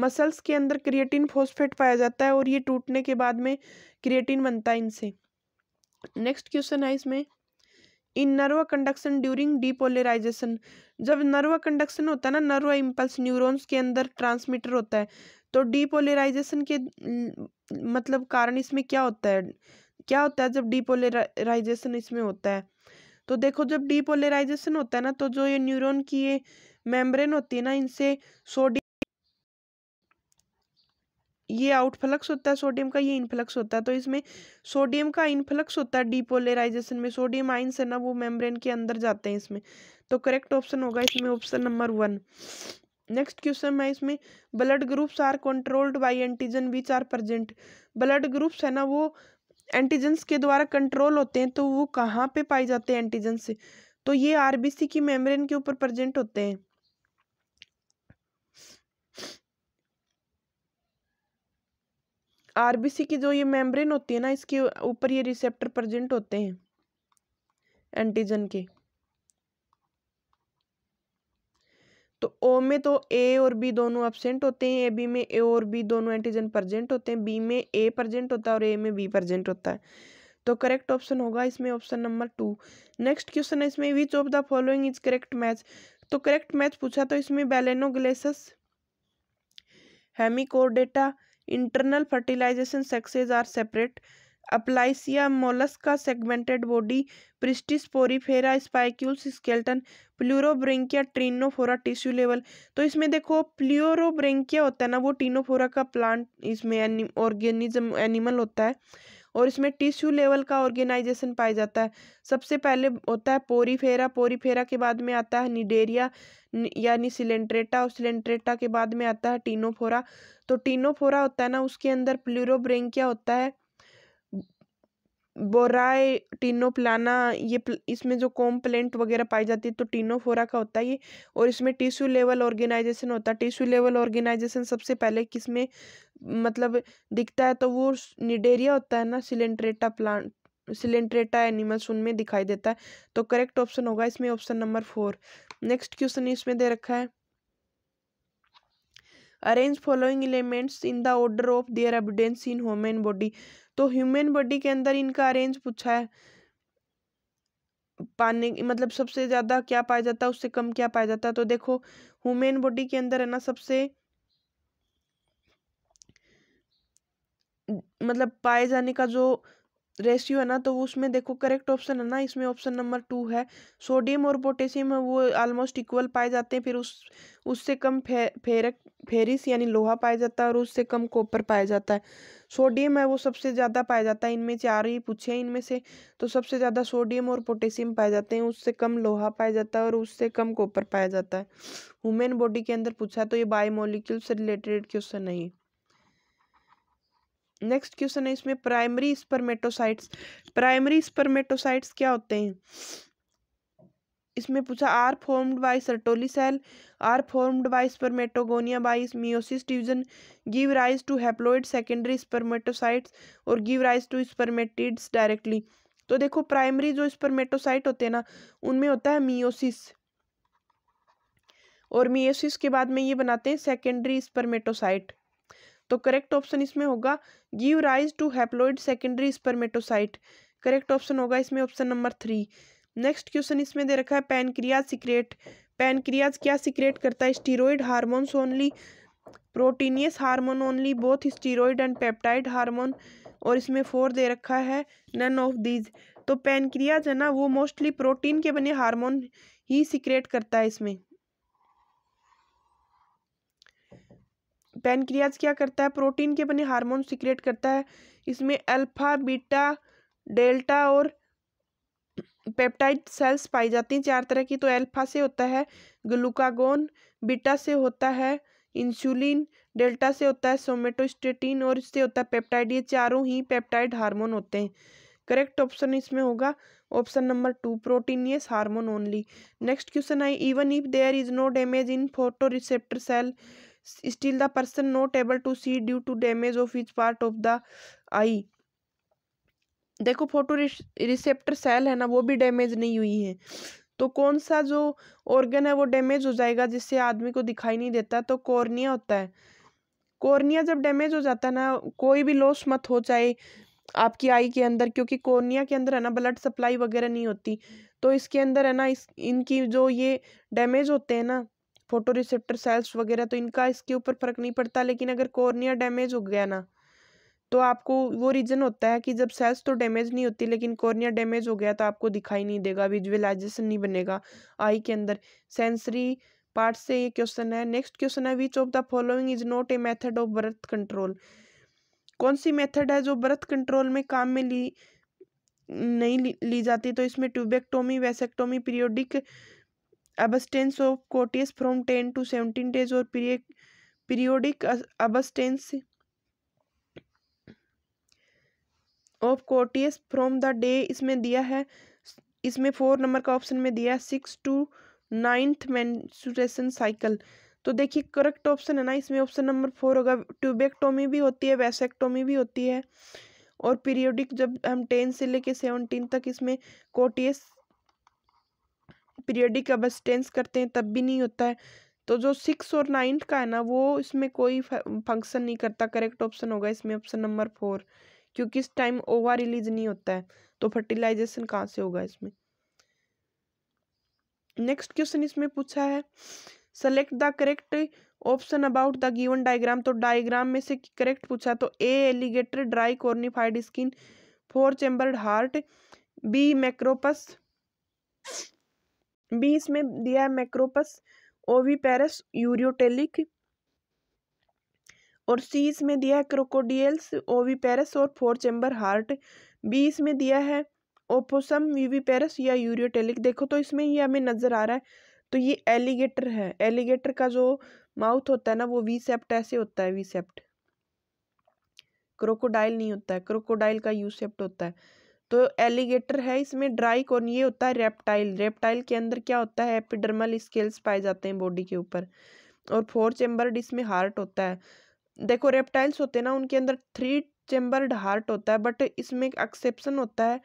मसल्स के अंदर क्रिएटिन फोस्फेट पाया जाता है और ये टूटने के बाद में क्रिएटिन बनता है इनसे नेक्स्ट क्वेश्चन है इसमें in nerve conduction during depolarization जब नर्वा कंडक्शन होता है ना नर्वा इम्पल्स न्यूरॉन्स के अंदर ट्रांसमीटर होता है तो डीपोलराइजेशन के मतलब कारण इसमें क्या होता है क्या होता है जब डीपोलराइजेशन इसमें होता है तो देखो जब डीपोलराइजेशन होता है ना तो जो ये न्यूरोन की ये मेम्ब्रेन होती है ना इनसे सोडियम ये आउटफ्लक्स होता है सोडियम का ये इनफ्लक्स होता है तो इसमें सोडियम का इनफ्लक्स होता है डीपोलराइजेशन में सोडियम आइंस है ना वो मेम्ब्रेन के अंदर जाते हैं इसमें तो करेक्ट ऑप्शन होगा इसमें option number one next question है इसमें blood groups are controlled by antigen which are present blood groups है ना वो एंटीजेंस के द्वारा कंट्रोल होते हैं तो वो कहाँ पे पाए जाते हैं एंटीजन से तो ये आरबीसी की मेम्ब्रेन के ऊपर प्रेजेंट होते हैं आरबीसी की जो ये मेम्ब्रेन होती है ना इसके ऊपर ये रिसेप्टर प्रजेंट होते हैं एंटीजन के तो ओ में तो ए और बी दोनों एबसेंट होते हैं ए बी में ए और बी दोनों एंटीजन प्रजेंट होते हैं बी में ए प्रजेंट होता है और ए में बी प्रजेंट होता है तो करेक्ट ऑप्शन होगा इसमें option number two next question है इसमें which of the following is correct match तो करेक्ट मैच पूछा तो इसमें Balanoglossus Hemichordata internal fertilization sexes are separate mollus Mollusca segmented body Porifera spicules skeleton Pleurobrachia Ctenophora tissue level तो इसमें देखो प्ल्यूरोब्रेंकिया होता है ना वो टीनोफोरा का प्लांट इसमें ऑर्गेनिज्म एनिमल होता है और इसमें टिश्यू लेवल का ऑर्गेनाइजेशन पाया जाता है सबसे पहले होता है पोरीफेरा पोरीफेरा के बाद में आता है निडेरिया यानी सिलेंट्रेटा और सिलेंट्रेटा के बाद में आता है टीनोफोरा तो टीनोफोरा होता है ना उसके अंदर प्लूरोब्रेंकिया होता है बोराए टीनोप्लाना ये इसमें जो कॉम्प्लेंट वगैरह पाई जाती है तो टीनोफोरा का होता है ये और इसमें टिश्यू लेवल ऑर्गेनाइजेशन होता है टिश्यू लेवल ऑर्गेनाइजेशन सबसे पहले किसमें मतलब दिखता है तो वो निडेरिया होता है ना सिलेंट्रेटा प्लांट सिलेंट्रेटा एनिमल्स उनमें दिखाई देता है तो करेक्ट ऑप्शन होगा इसमें option number four next question इसमें दे रखा है arrange following elements in the order of their evidence in human body तो ह्यूमन बॉडी के अंदर इनका अरेंज पूछा है पाने मतलब सबसे ज़्यादा क्या पाया जाता है उससे कम क्या पाया जाता है तो देखो ह्यूमन बॉडी के अंदर है ना सबसे मतलब पाए जाने का जो रेशियो है ना तो उसमें देखो करेक्ट ऑप्शन है ना इसमें ऑप्शन नंबर टू है सोडियम और पोटेशियम है वो ऑलमोस्ट इक्वल पाए जाते हैं फिर उस उससे कम फे, फेरक फेरिस यानी लोहा पाया जाता है और उससे कम कॉपर पाया जाता है सोडियम है वो सबसे ज़्यादा पाया जाता है इनमें चार ही पूछे हैं इनमें से तो सबसे ज़्यादा सोडियम और पोटेशियम पाए जाते हैं उससे कम लोहा पाया जाता है और उससे कम कॉपर पाया जाता है हुमेन बॉडी के अंदर पूछा तो ये बायोमोलिक्यूल से रिलेटेड क्वेश्चन नहीं नेक्स्ट क्वेश्चन है इसमें प्राइमरी स्पर्मेटोसाइट्स प्राइमरी स्पर्मेटोसाइट्स क्या होते हैं इसमें पूछा are formed by Sertoli cell are formed by spermatogonia by meiosis division give rise to haploid secondary spermatocytes और give rise to spermatids directly तो देखो प्राइमरी जो स्पर्मेटोसाइट होते हैं ना उनमें होता है मियोसिस और मियोसिस के बाद में ये बनाते हैं सेकेंडरी स्पर्मेटोसाइट तो करेक्ट ऑप्शन इसमें होगा give rise to haploid secondary spermatocyte correct option होगा इसमें option number three next question इसमें दे रखा है पैनक्रियाज सिक्रेट पैनक्रियाज क्या सिक्रेट करता है steroid hormones only proteinaceous hormone only both steroid and peptide hormone और इसमें फोर दे रखा है नन ऑफ दीज तो पैनक्रियाज है ना वो मोस्टली प्रोटीन के बने हार्मोन ही सिक्रेट करता है इसमें पैनक्रियाज क्या करता है प्रोटीन के बने हार्मोन सिक्रेट करता है इसमें अल्फा बीटा डेल्टा और पेप्टाइड सेल्स पाई जाती हैं चार तरह की तो अल्फा से होता है ग्लूकागोन बीटा से होता है इंसुलिन डेल्टा से होता है सोमेटोस्टेटिन और इससे होता है पेप्टाइड ये चारों ही पेप्टाइड हार्मोन होते हैं करेक्ट ऑप्शन इसमें होगा ऑप्शन नंबर टू प्रोटीन ये hormone only next question eye even if there is no damage in photoreceptor cell still the person not able to see due to damage of each part of the eye देखो photoreceptor cell है ना वो भी damage नहीं हुई है तो कौन सा जो ऑर्गन है वो डैमेज हो जाएगा जिससे आदमी को दिखाई नहीं देता तो कॉर्निया होता है कॉर्निया जब डैमेज हो जाता है ना कोई भी लॉस मत हो चाहे आपकी आई के अंदर क्योंकि कॉर्निया के अंदर है ना ब्लड सप्लाई वगैरह नहीं होती तो इसके अंदर है ना इस इनकी जो ये डैमेज होते हैं ना फोटो रिसेप्टर सेल्स वगैरह तो इनका इसके ऊपर फ़र्क नहीं पड़ता लेकिन अगर कॉर्निया डैमेज हो गया ना तो आपको वो रीज़न होता है कि जब सेल्स तो डैमेज नहीं होती लेकिन कॉर्निया डैमेज हो गया तो आपको दिखाई नहीं देगा विजुअलाइजेशन नहीं बनेगा आई के अंदर सेंसरी पार्ट से ये क्वेश्चन है नेक्स्ट क्वेश्चन है which of the following is not a method of birth control कौन सी मेथड है जो बर्थ कंट्रोल में काम में ली नहीं ली, ली जाती तो इसमें tubectomy vasectomy periodic abstinence of coitus from ten to seventeen days और periodic abstinence of coitus from the day इसमें दिया है इसमें फोर नंबर का ऑप्शन में दिया है सिक्स टू नाइन्थ मैं साइकिल तो देखिए करेक्ट ऑप्शन है ना इसमें ऑप्शन नंबर फोर होगा ट्यूबेक्टोमी भी होती है वैसेक्टोमी भी होती है और पीरियोडिक जब हम टेन से लेके सेवनटीन तक इसमें कोटियस पीरियडिक अबस्टेंस करते हैं तब भी नहीं होता है तो जो सिक्स और नाइन्थ का है ना वो इसमें कोई फंक्शन नहीं करता करेक्ट ऑप्शन होगा इसमें ऑप्शन नंबर फोर क्योंकि इस टाइम ओवा रिलीज नहीं होता है तो फर्टिलाइजेशन कहाँ से होगा इसमें नेक्स्ट क्वेश्चन इसमें पूछा है select the correct option about the given diagram तो डायग्राम में से करेक्ट पूछा तो A alligator dry cornified skin four chambered heart B Macropus B इसमें दिया है मैक्रोपस ओवीपेरस यूरियोटेलिक और सी इसमें दिया है क्रोकोडियल्स ओवीपेरस और फोर चैम्बर हार्ट बी इसमें दिया है ओपोसम वीवीपेरस या यूरियोटेलिक देखो तो इसमें ये हमें नज़र आ रहा है तो ये एलिगेटर है एलिगेटर का जो माउथ होता है ना वो वी सेप्ट ऐसे होता है वी सेप्ट क्रोकोडाइल नहीं होता है क्रोकोडाइल का यू सेप्ट होता है तो एलिगेटर है इसमें ड्राइक और ये होता है रेप्टाइल रेप्टाइल के अंदर क्या होता है एपिडर्मल स्केल्स पाए जाते हैं बॉडी के ऊपर और फोर चेम्बर्ड इसमें हार्ट होता है देखो रेप्टाइल्स होते हैं ना उनके अंदर थ्री चेम्बर्ड हार्ट होता है बट इसमें एक एक्सेप्शन होता है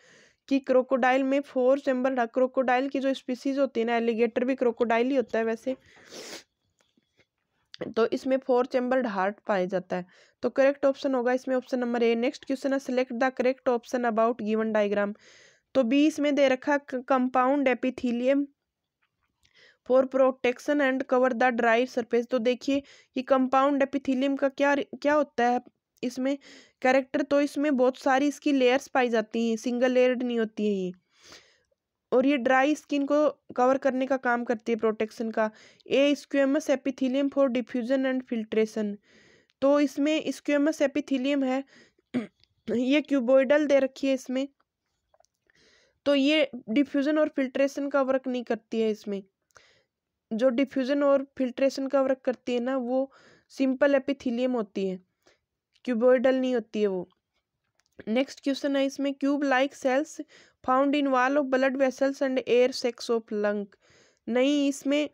कि क्रोकोडाइल में फोर चेम्बर्ड क्रोकोडाइल की जो स्पीसीज होती है ना एलिगेटर भी क्रोकोडाइल ही होता है वैसे तो इसमें फोर चैम्बर्ड हार्ट पाया जाता है तो करेक्ट ऑप्शन होगा इसमें option number A next question है select the correct option about given diagram तो बी इसमें दे रखा compound epithelium for protection and cover the dry surface तो देखिए ये कंपाउंड एपिथीलियम का क्या क्या होता है इसमें कैरेक्टर तो इसमें बहुत सारी इसकी लेयर्स पाई जाती हैं सिंगल लेयर्ड नहीं होती है ये और ये ड्राई स्किन को कवर करने का काम करती है प्रोटेक्शन का A squamous epithelium for diffusion and filtration तो इसमें स्क्यूएमस एपिथीलियम है ये क्यूबोइडल दे रखी है इसमें तो ये डिफ्यूज़न और फिल्ट्रेशन का वर्क नहीं करती है इसमें जो डिफ्यूज़न और फिल्ट्रेशन का वर्क करती है ना वो सिंपल एपिथीलियम होती है क्यूबोइडल नहीं होती है वो नेक्स्ट क्वेश्चन है इसमें cube like cells found in wall of blood vessels and air sacs of lung नहीं इसमें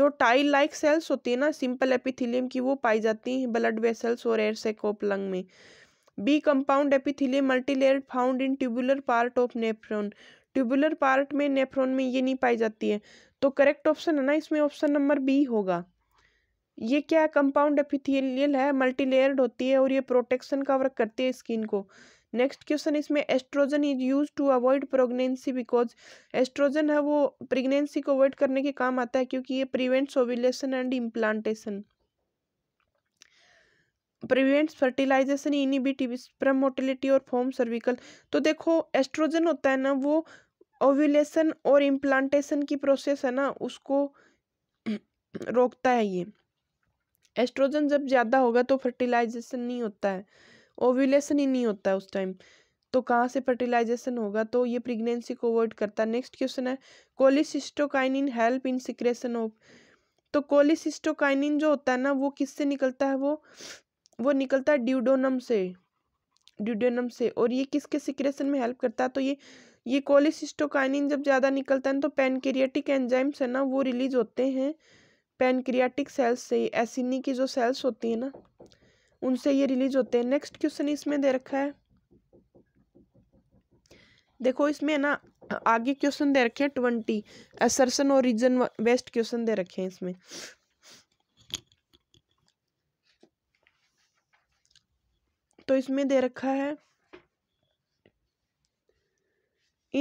जो टाइल लाइक सेल्स होती है ना सिंपल एपिथीलियम की वो पाई जाती हैं ब्लड वेसल्स और एयर सेक ऑफ लंग में B compound epithelium multilayer found in tubular part of nephron tubular part में नेफ्रोन में ये नहीं पाई जाती है तो करेक्ट ऑप्शन है ना इसमें ऑप्शन नंबर बी होगा ये क्या कंपाउंड एपिथेलियल है मल्टीलेयर्ड होती है और ये प्रोटेक्शन का वर्क करती है स्किन को नेक्स्ट क्वेश्चन इसमें estrogen is use to avoid pregnancy because estrogen है वो प्रेगनेंसी को अवॉइड करने के काम आता है क्योंकि ये prevents ovulation and implantation prevent fertilization inhibitive sperm motility और फॉर्म सर्विकल तो देखो एस्ट्रोजन होता है ना वो ओव्यूलेशन और इम्प्लांटेशन की प्रोसेस है ना उसको रोकता है ये एस्ट्रोजन जब ज़्यादा होगा तो फर्टिलाइजेशन नहीं होता है ओव्यूलेशन ही नहीं होता है उस टाइम तो कहाँ से फर्टिलाइजेशन होगा तो ये प्रेगनेंसी को अवॉइड करता है नेक्स्ट क्वेश्चन है cholecystokinin help in secretion of तो कोलिसिस्टोकाइनिन जो होता है ना वो किससे निकलता है वो वो निकलता है ड्यूडोनम से ड्यूडोनम से और ये किसके सिक्रेशन में हेल्प करता है तो ये ये कोलिसिस्टोकाइनिन जब ज़्यादा निकलता है तो पेनक्रियाटिक एंजाइम्स है ना वो रिलीज होते हैं पेनक्रियाटिक सेल्स से एसिनी की जो सेल्स होती है ना उनसे ये रिलीज होते हैं नेक्स्ट क्वेश्चन इसमें दे रखा है देखो इसमें ना आगे क्वेश्चन दे रखे हैं ट्वेंटी असरसन और रीजन वेस्ट क्वेश्चन दे रखे हैं इसमें तो इसमें दे रखा है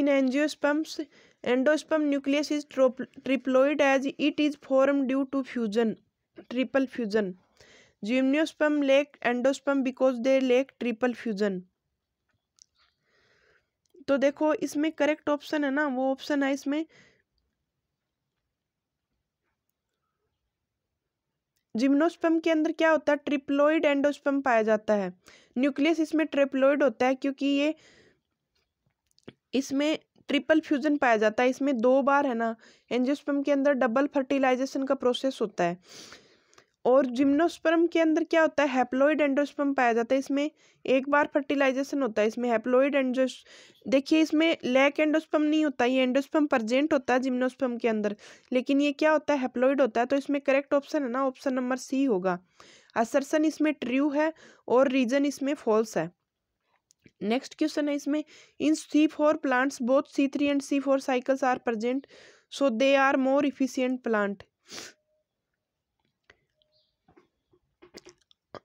in angiosperms endosperm nucleus is triploid as it is form due to fusion triple fusion gymnosperm lack endosperm because they lack triple fusion तो देखो इसमें करेक्ट ऑप्शन है ना वो ऑप्शन है इसमें जिम्नोस्पम के अंदर क्या होता है ट्रिप्लोइड एंडोस्पम पाया जाता है न्यूक्लियस इसमें ट्रिप्लोइड होता है क्योंकि ये इसमें ट्रिपल फ्यूजन पाया जाता है इसमें दो बार है ना एंजियोस्पम के अंदर डबल फर्टिलाइजेशन का प्रोसेस होता है और जिम्नोस्पर्म के अंदर क्या होता है हैप्लोइड एंडोस्पर्म पाया जाता है इसमें एक बार फर्टिलाइजेशन होता है इसमें हैप्लोइड एंडोस देखिए इसमें लैक एंडोस्पर्म नहीं होता ये एंडोस्पर्म प्रजेंट होता है जिम्नोस्पर्म के अंदर लेकिन ये क्या होता है हैप्लोइड होता है तो इसमें करेक्ट ऑप्शन है ना ऑप्शन नंबर सी होगा असरसन इसमें ट्र्यू है और रीजन इसमें फॉल्स है नेक्स्ट क्वेश्चन है इसमें in C four plants both C three and C four cycles are present so they are more efficient plant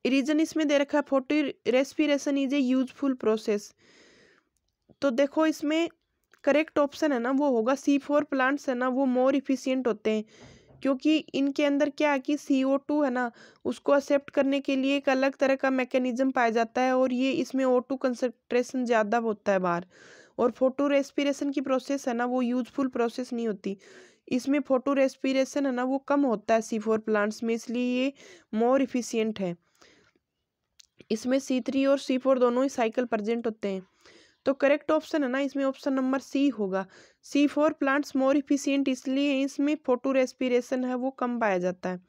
reason इसमें दे रखा है photorespiration is a useful process तो देखो इसमें करेक्ट ऑप्शन है ना वो होगा सी फोर प्लांट्स है ना वो मोर इफिशियंट होते हैं क्योंकि इनके अंदर क्या है कि सी ओ टू है ना उसको एक्सेप्ट करने के लिए एक अलग तरह का मैकेनिज्म पाया जाता है और ये इसमें ओ टू कंसनट्रेशन ज़्यादा होता है बाहर और फोटो रेस्पिरेशन की प्रोसेस है ना वो यूजफुल प्रोसेस नहीं होती इसमें फोटो रेस्पिरेशन है ना वो कम होता है सी फोर प्लांट्स में इसलिए ये मोर इफिशियंट है इसमें सी थ्री और सी फोर दोनों ही साइकिल प्रजेंट होते हैं तो करेक्ट ऑप्शन है ना इसमें ऑप्शन नंबर सी होगा C four plants more efficient इसलिए इसमें फोटो रेस्पिरेशन है वो कम पाया जाता है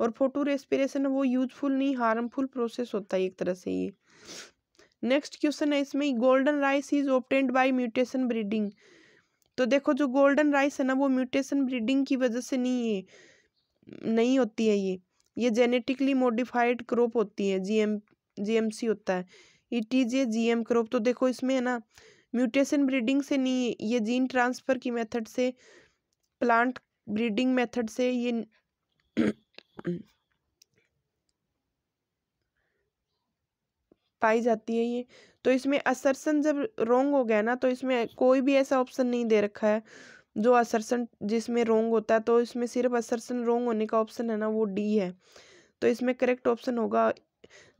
और फोटो रेस्पिरेशन वो यूजफुल नहीं हार्मफुल प्रोसेस होता है एक तरह से ये नेक्स्ट क्वेश्चन है इसमें golden rice is obtained by mutation breeding तो देखो जो गोल्डन राइस है ना वो म्यूटेशन ब्रीडिंग की वजह से नहीं है नहीं होती है ये ये जेनेटिकली मॉडिफाइड क्रॉप होती है जीएम जीएमसी होता है ये T J G M crop तो देखो इसमें है ना म्यूटेशन ब्रीडिंग से नहीं है ये जीन ट्रांसफ़र की मेथड से प्लांट ब्रीडिंग मेथड से ये पाई जाती है ये तो इसमें असरसन जब रोंग हो गया ना तो इसमें कोई भी ऐसा ऑप्शन नहीं दे रखा है जो असरसन जिसमें रोंग होता है तो इसमें सिर्फ असरसन रोंग होने का ऑप्शन है ना वो डी है तो इसमें करेक्ट ऑप्शन होगा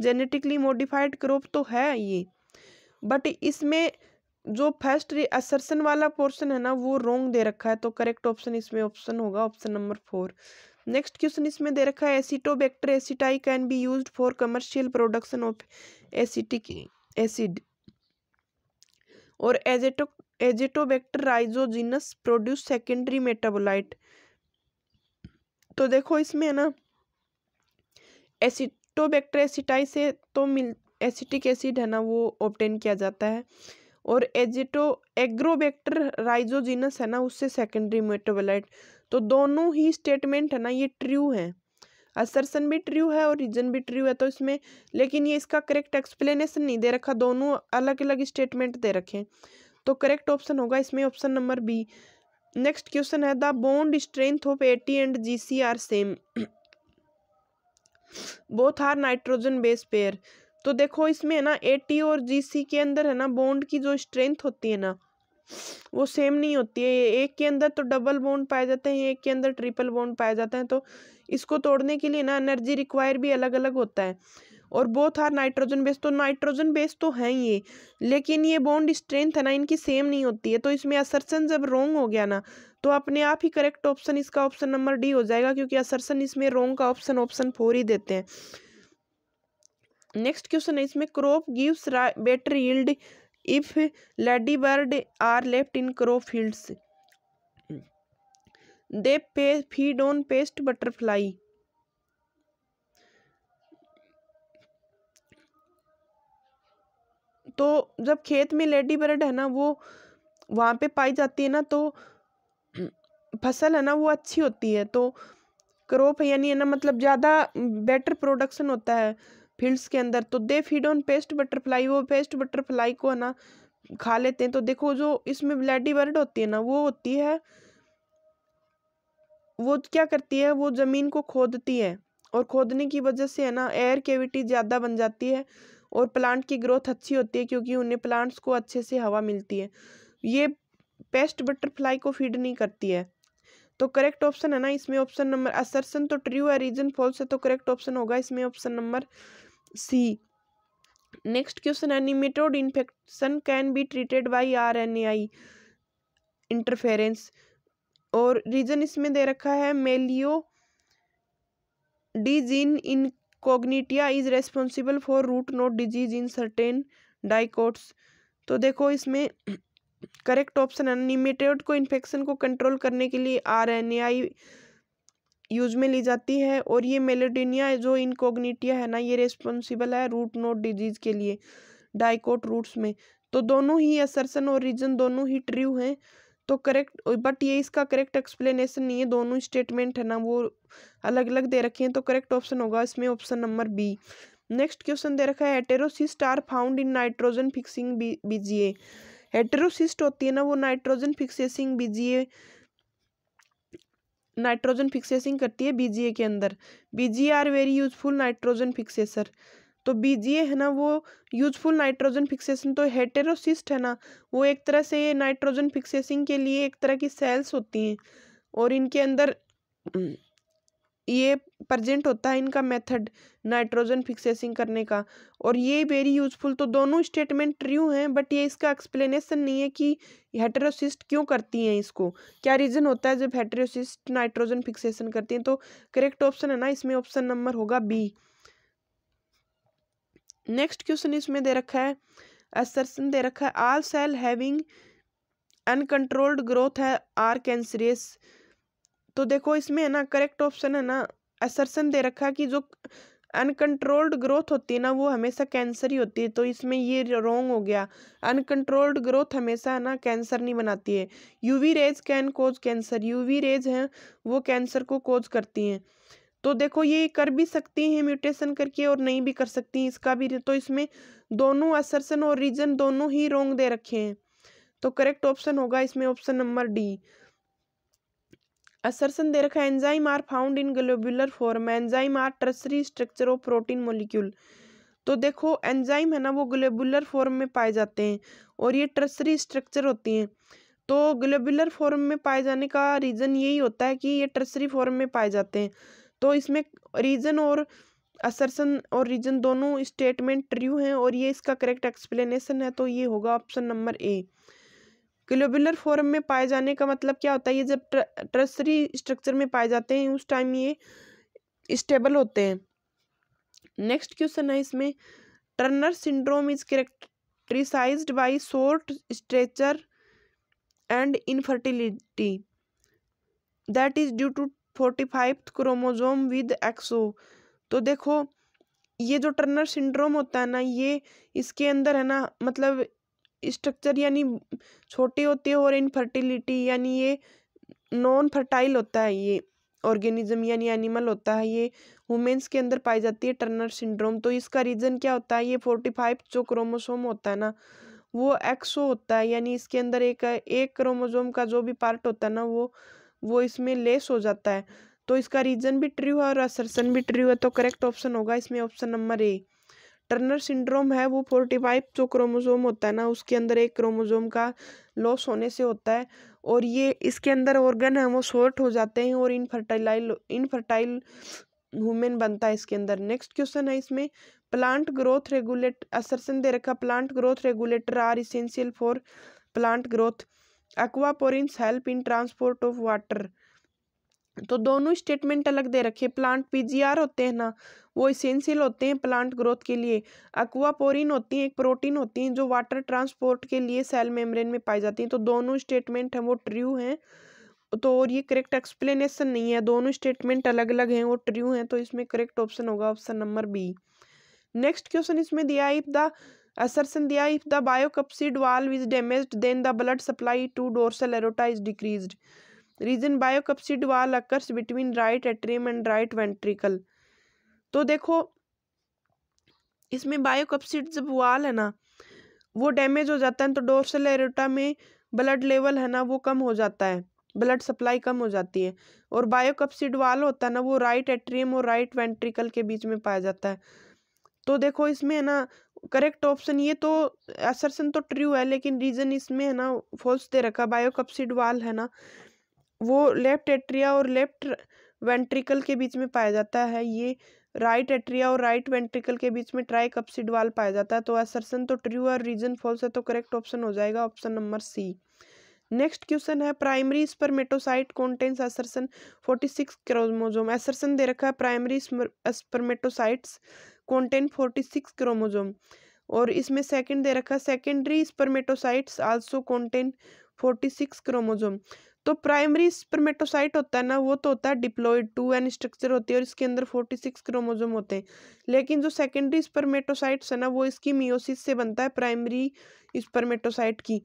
जेनेटिकली मॉडिफाइड क्रॉप तो है ये बट इसमें जो फर्स्ट असरसन वाला पोर्शन है ना वो रोंग दे रखा है तो करेक्ट ऑप्शन इसमें ऑप्शन होगा option number four next question इसमें दे रखा है Acetobacter aceti can be used for commercial production of acetic acid और azeto Azotobacter rhizogenes produce secondary metabolite तो देखो इसमें है ना एसिड लैक्टोबैक्टर एसिटाई से तो मिल एसिटिक एसिड है ना वो ऑप्टेन किया जाता है और एजिटो एग्रोबैक्टर राइजोजिनस है ना उससे सेकेंडरी मेटाबोलाइट तो दोनों ही स्टेटमेंट है ना ये ट्रू हैं असरसन भी ट्रू है और रीजन भी ट्रू है तो इसमें लेकिन ये इसका करेक्ट एक्सप्लेनेशन नहीं दे रखा दोनों अलग अलग स्टेटमेंट दे रखे तो करेक्ट ऑप्शन होगा इसमें option number B next question है the bond strength of A T and G C are same both are nitrogen base pair तो देखो इसमें है ना ए टी और जी सी के अंदर है ना बॉन्ड की जो स्ट्रेंथ होती है ना वो सेम नहीं होती है एक के अंदर तो डबल बॉन्ड पाए जाते हैं एक के अंदर ट्रिपल बॉन्ड पाए जाते हैं तो इसको तोड़ने के लिए ना एनर्जी रिक्वायर भी अलग अलग होता है और बोथ आर नाइट्रोजन बेस तो नाइट्रोजन बेस तो है ये लेकिन ये बॉन्ड स्ट्रेंथ है ना इनकी सेम नहीं होती है तो इसमें असरसन जब रोंग हो गया ना तो अपने आप ही करेक्ट ऑप्शन इसका ऑप्शन नंबर डी हो जाएगा क्योंकि असरसन इसमें रोंग का ऑप्शन ऑप्शन फोर ही देते हैं नेक्स्ट क्वेश्चन है इसमें crop gives better yield if lady bird are left in crop fields they pay feed on pest butterfly तो जब खेत में लेडी बर्ड है ना वो वहाँ पे पाई जाती है ना तो फसल है ना वो अच्छी होती है तो क्रॉप यानी है ना मतलब ज़्यादा बेटर प्रोडक्शन होता है फील्ड्स के अंदर तो they feed on pest butterfly वो पेस्ट बटरफ्लाई को है ना खा लेते हैं तो देखो जो इसमें लेडी बर्ड होती है ना वो होती है वो क्या करती है वो ज़मीन को खोदती है और खोदने की वजह से है ना एयर केविटी ज़्यादा बन जाती है और प्लांट की ग्रोथ अच्छी होती है क्योंकि उन्हें प्लांट्स को अच्छे से हवा मिलती है ये पेस्ट बटरफ्लाई को फीड नहीं करती है तो करेक्ट ऑप्शन है ना इसमें ऑप्शन नंबर असरसन तो ट्रू है रीजन फॉल्स है तो करेक्ट ऑप्शन होगा इसमें option number C next question है nematode infection can be treated by R N interference और रीजन इसमें दे रखा है Meloidogyne incognita is responsible for root knot disease in certain dicots तो देखो इसमें करेक्ट ऑप्शन है को इन्फेक्शन को कंट्रोल करने के लिए R N A I use में ली जाती है और ये मेलेडिनिया जो इनकोग्निटिया है ना ये रेस्पॉन्सिबल है रूट नोट डिजीज के लिए डाइकोट रूट्स में तो दोनों ही असरसन और रीजन दोनों ही ट्रू हैं तो करेक्ट बट ये इसका करेक्ट एक्सप्लेनेशन नहीं है दोनों स्टेटमेंट है ना वो अलग अलग दे रखे हैं तो करेक्ट ऑप्शन होगा इसमें option number B next question दे रखा है heterocyst are found in nitrogen fixing BGA heterocyst होती है ना वो nitrogen fixing BGA nitrogen fixing करती है बीजीए के अंदर BGA are very useful nitrogen fixer तो बीजीए है ना वो यूजफुल नाइट्रोजन फिक्सेशन तो हेटेरोसिस्ट है ना वो एक तरह से ये नाइट्रोजन फिक्सेसिंग के लिए एक तरह की सेल्स होती हैं और इनके अंदर ये प्रजेंट होता है इनका मेथड नाइट्रोजन फिक्सेसिंग करने का और ये वेरी यूजफुल तो दोनों स्टेटमेंट ट्रू हैं बट ये इसका एक्सप्लेनेशन नहीं है कि हेटेरोसिस्ट क्यों करती हैं इसको क्या रीज़न होता है जब हेटेरोसिस्ट नाइट्रोजन फिक्सेशन करती हैं तो करेक्ट ऑप्शन है ना इसमें ऑप्शन नंबर होगा बी नेक्स्ट क्वेश्चन इसमें दे रखा है असरसन दे रखा है all cell having uncontrolled growth है आर कैंसरियस तो देखो इसमें है ना करेक्ट ऑप्शन है ना असरसन दे रखा है कि जो अनकंट्रोल्ड ग्रोथ होती है ना वो हमेशा कैंसर ही होती है तो इसमें ये रॉन्ग हो गया अनकंट्रोल्ड ग्रोथ हमेशा ना कैंसर नहीं बनाती है UV rays can cause cancer UV rays हैं वो कैंसर को कोज करती हैं तो देखो ये कर भी सकती हैं म्यूटेशन करके और नहीं भी कर सकती इसका भी तो इसमें दोनों असरसन और रीजन दोनों ही रोंग दे रखे हैं तो करेक्ट ऑप्शन होगा इसमें ऑप्शन नंबर डी असरसन दे रखा enzyme are found in globular form enzyme are tertiary structure of protein molecule तो देखो एंजाइम है ना वो ग्लोबुलर फॉर्म में पाए जाते हैं और ये ट्रसरी स्ट्रक्चर होती हैं तो ग्लोबुलर फॉर्म में पाए जाने का रीज़न यही होता है कि ये ट्रसरी फॉर्म में पाए जाते हैं तो इसमें रीज़न और असरसन और रीज़न दोनों स्टेटमेंट ट्रू हैं और ये इसका करेक्ट एक्सप्लेनेशन है तो ये होगा option number A globular form में पाए जाने का मतलब क्या होता है ये जब ट्रसरी स्ट्रक्चर में पाए जाते हैं उस टाइम ये स्टेबल होते हैं नेक्स्ट क्वेश्चन है इसमें Turner syndrome is characterised by short stature and infertility that is due to forty five chromosome with XO तो देखो ये जो टर्नर सिंड्रोम होता है ना ये इसके अंदर है ना मतलब स्ट्रक्चर यानी छोटे होते हैं और इनफर्टिलिटी यानी ये नॉन फर्टाइल होता है ये ऑर्गेनिज्म यानी एनिमल होता है ये वुमेन्स के अंदर पाई जाती है टर्नर सिंड्रोम तो इसका रीज़न क्या होता है ये फोर्टी फाइव जो क्रोमोसोम होता है ना वो एक्सो होता है यानी इसके अंदर एक एक क्रोमोसोम का जो भी पार्ट होता है ना वो वो इसमें लेस हो जाता है तो इसका रीजन भी ट्रू है और असरसन भी ट्रू है तो करेक्ट ऑप्शन होगा इसमें option number A Turner syndrome है वो फोर्टी फाइव जो क्रोमोजोम होता है ना उसके अंदर एक क्रोमोजोम का लॉस होने से होता है और ये इसके अंदर ऑर्गन है वो शॉर्ट हो जाते हैं और इनफर्टाइलाइल इनफर्टाइल वुमेन बनता है इसके अंदर नेक्स्ट क्वेश्चन है इसमें प्लांट ग्रोथ रेगुलेट असरसन दे रखा plant growth regulator are essential for plant growth aquaporins help in transport of water तो दोनों स्टेटमेंट अलग दे रखे प्लांट पीजीआर होते हैं ना वो इसेंशियल होते हैं प्लांट ग्रोथ के लिए एक्वापोरिन होती हैं एक प्रोटीन होती हैं जो वाटर ट्रांसपोर्ट के लिए सेल मेम्ब्रेन में पाई जाती हैं तो दोनों स्टेटमेंट हैं वो ट्रू हैं तो और ये करेक्ट एक्सप्लेनेशन नहीं है दोनों स्टेटमेंट अलग अलग हैं वो ट्रू हैं तो इसमें करेक्ट ऑप्शन होगा option number B next question इसमें दिया if the Asarsandia, if the biocapsid valve is damaged, then the blood supply to dorsal aorta is decreased. Reason biocapsid valve occurs between right atrium and right ventricle. तो देखो इसमें बायोकपसिड जब वाल है ना वो डैमेज हो जाता है तो डोर्सल एरोटा में ब्लड लेवल है ना वो कम हो जाता है ब्लड सप्लाई कम हो जाती है और बायोकपसिड वाल होता है ना वो राइट एट्रियम और राइट वेंट्रिकल के बीच में पाया जाता है तो देखो इसमें है ना करेक्ट ऑप्शन ये तो असरसन तो ट्रू है लेकिन रीजन इसमें है ना फॉल्स दे रखा बायो कप्सिड वाल है ना वो लेफ्ट एट्रिया और लेफ्ट वेंट्रिकल के बीच में पाया जाता है ये राइट एट्रिया और राइट वेंट्रिकल के बीच में ट्राई कप्सिड वाल पाया जाता है तो असरसन तो ट्रू और रीजन फॉल्स है तो करेक्ट ऑप्शन हो जाएगा option number C next question है primary spermatocyte contains assertion forty six chromosome assertion दे रखा है primary spermatocytes content forty six chromosome और इसमें सेकंड दे रखा है secondary spermatocytes also content forty six chromosome तो प्राइमरी स्पर्मेटोसाइट होता है ना वो तो होता है डिप्लोइड टू एन स्ट्रक्चर होती है और इसके अंदर फोर्टी सिक्स क्रोमोजोम होते हैं लेकिन जो सेकेंडरी स्पर्मेटोसाइट्स है ना वो इसकी मियोसिस से बनता है प्राइमरी स्पर्मेटोसाइट की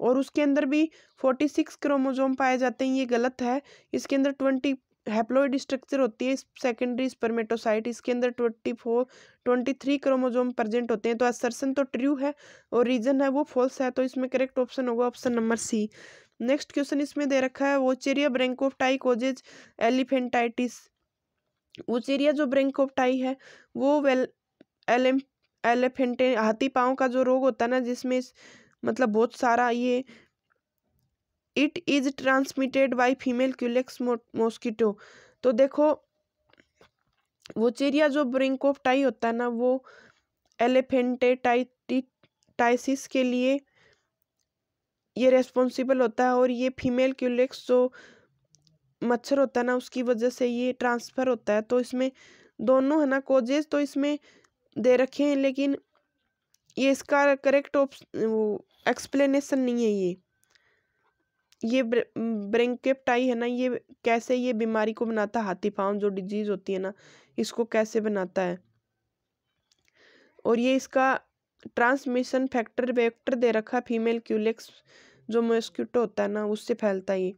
और उसके अंदर भी फोर्टी सिक्स क्रोमोजोम पाए जाते हैं ये गलत है इसके अंदर ट्वेंटी हैप्लोइड स्ट्रक्चर होती है सेकेंडरी स्पर्मेटोसाइट इसके अंदर twenty four twenty three chromosome present होते हैं तो असरसन तो ट्रू है और रीजन है वो फॉल्स है तो इसमें करेक्ट ऑप्शन होगा option number C next question इसमें दे रखा है वोचेरिया ब्रेंकोफ्टाई कोजेज एलिफेंटाइटिस वो चेरिया जो ब्रेंकोफ्टाई है वो वेल एलेम एलिफेंटे हाथी पाँव का जो रोग होता है ना जिसमें मतलब बहुत सारा ये it is transmitted by female Culex mosquito तो देखो वो चिड़िया जो ब्रिंक ऑफ टाई होता है ना वो टाइसिस के लिए ये रेस्पॉन्सिबल होता है और ये फीमेल क्यूलेक्स जो मच्छर होता है ना उसकी वजह से ये ट्रांसफ़र होता है तो इसमें दोनों है ना कोजेज तो इसमें दे रखे हैं लेकिन ये इसका करेक्ट ऑप्शन वो एक्सप्लेनेशन नहीं है ये ये ब्रेंकेपटाई है ना ये कैसे ये बीमारी को बनाता है हाथी पाँव जो डिजीज होती है ना इसको कैसे बनाता है और ये इसका ट्रांसमिशन फैक्टर वेक्टर दे रखा फीमेल क्यूलेक्स जो मोस्क्यूटो होता है ना उससे फैलता है ये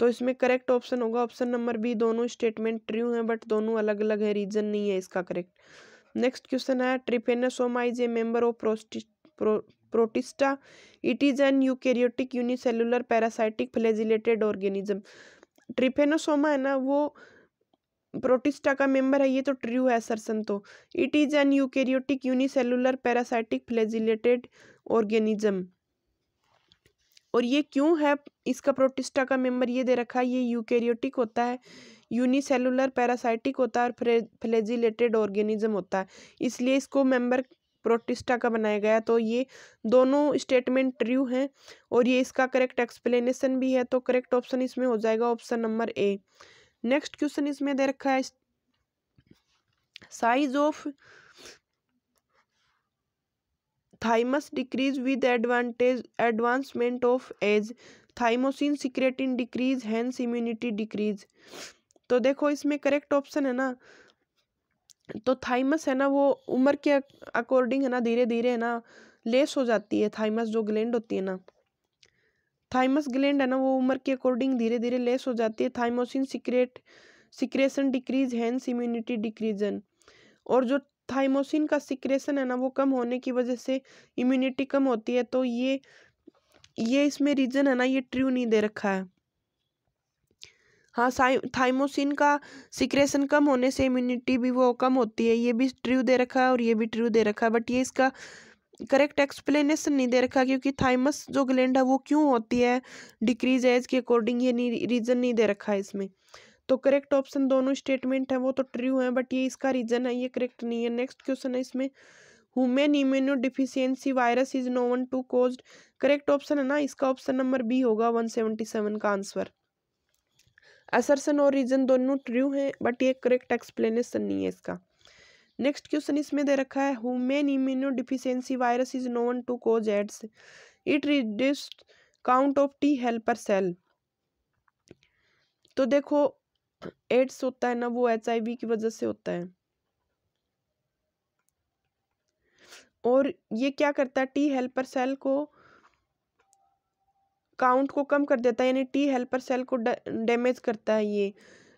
तो इसमें करेक्ट ऑप्शन होगा ऑप्शन नंबर बी दोनों स्टेटमेंट ट्रू हैं बट दोनों अलग अलग है रीजन नहीं है इसका करेक्ट नेक्स्ट क्वेश्चन है ट्रिपेनसोमाइज ए मेंबर ऑफ प्रोस्टी protista it is an eukaryotic unicellular parasitic flagellated organism trypanosoma है ना वो प्रोटिस्टा का मेंबर है ये तो ट्रू है सरसन तो it is an eukaryotic unicellular parasitic flagellated organism और ये क्यों है इसका प्रोटिस्टा का मेंबर ये दे रखा है ये यूकेरियोटिक होता है यूनिसेलुलर पैरासाइटिक होता है और फ्लेजिलेटेड ऑर्गेनिज्म होता है इसलिए इसको मेंबर प्रोटिस्टा का बनाया गया तो ये दोनों स्टेटमेंट ट्रू हैं और ये इसका करेक्ट एक्सप्लेनेशन भी है तो करेक्ट ऑप्शन इसमें हो जाएगा option number A next question इसमें दे रखा है size of thymus decrease with advantage advancement of age thymosin secretin decrease hence immunity decrease तो देखो इसमें करेक्ट ऑप्शन है ना तो थाइमस है ना वो उम्र के अकॉर्डिंग है ना धीरे धीरे है ना लेस हो जाती है थाइमस जो ग्लैंड होती है ना थाइमस ग्लैंड है ना वो उम्र के अकॉर्डिंग धीरे धीरे लेस हो जाती है thymosin secret secretion decrease hence immunity decrease और जो थाइमोसिन का सिक्रेशन है ना वो कम होने की वजह से इम्यूनिटी कम होती है तो ये ये इसमें रीज़न है ना ये ट्रू नहीं दे रखा है हाँ साइ थाइमोसिन का सिक्रेशन कम होने से इम्यूनिटी भी वो कम होती है ये भी ट्रू दे रखा है और ये भी ट्रू दे रखा है बट ये इसका करेक्ट एक्सप्लेनेशन नहीं दे रखा क्योंकि थाइमस जो ग्लैंड है वो क्यों होती है डिक्रीज एज के अकॉर्डिंग ये नहीं रीज़न नहीं दे रखा है इसमें तो करेक्ट ऑप्शन दोनों स्टेटमेंट है वो तो ट्रू है बट ये इसका रीज़न है ये करेक्ट नहीं है नेक्स्ट क्वेश्चन है इसमें human immuno deficiency virus is known to cause correct option है ना इसका ऑप्शन नंबर बी होगा वन सेवेंटी सेवन का आंसर असरसन और रीजन दोनों ट्रू हैं बट ये करेक्ट एक्सप्लेनेशन नहीं है इसका नेक्स्ट क्वेश्चन इसमें दे रखा है human immuno deficiency virus is known to cause AIDS it reduce count of T helper cell तो देखो एड्स होता है ना वो एच की वजह से होता है और ये क्या करता है टी हेल्पर सेल को काउंट को कम कर देता है यानी टी हेल्पर सेल को डैमेज करता है ये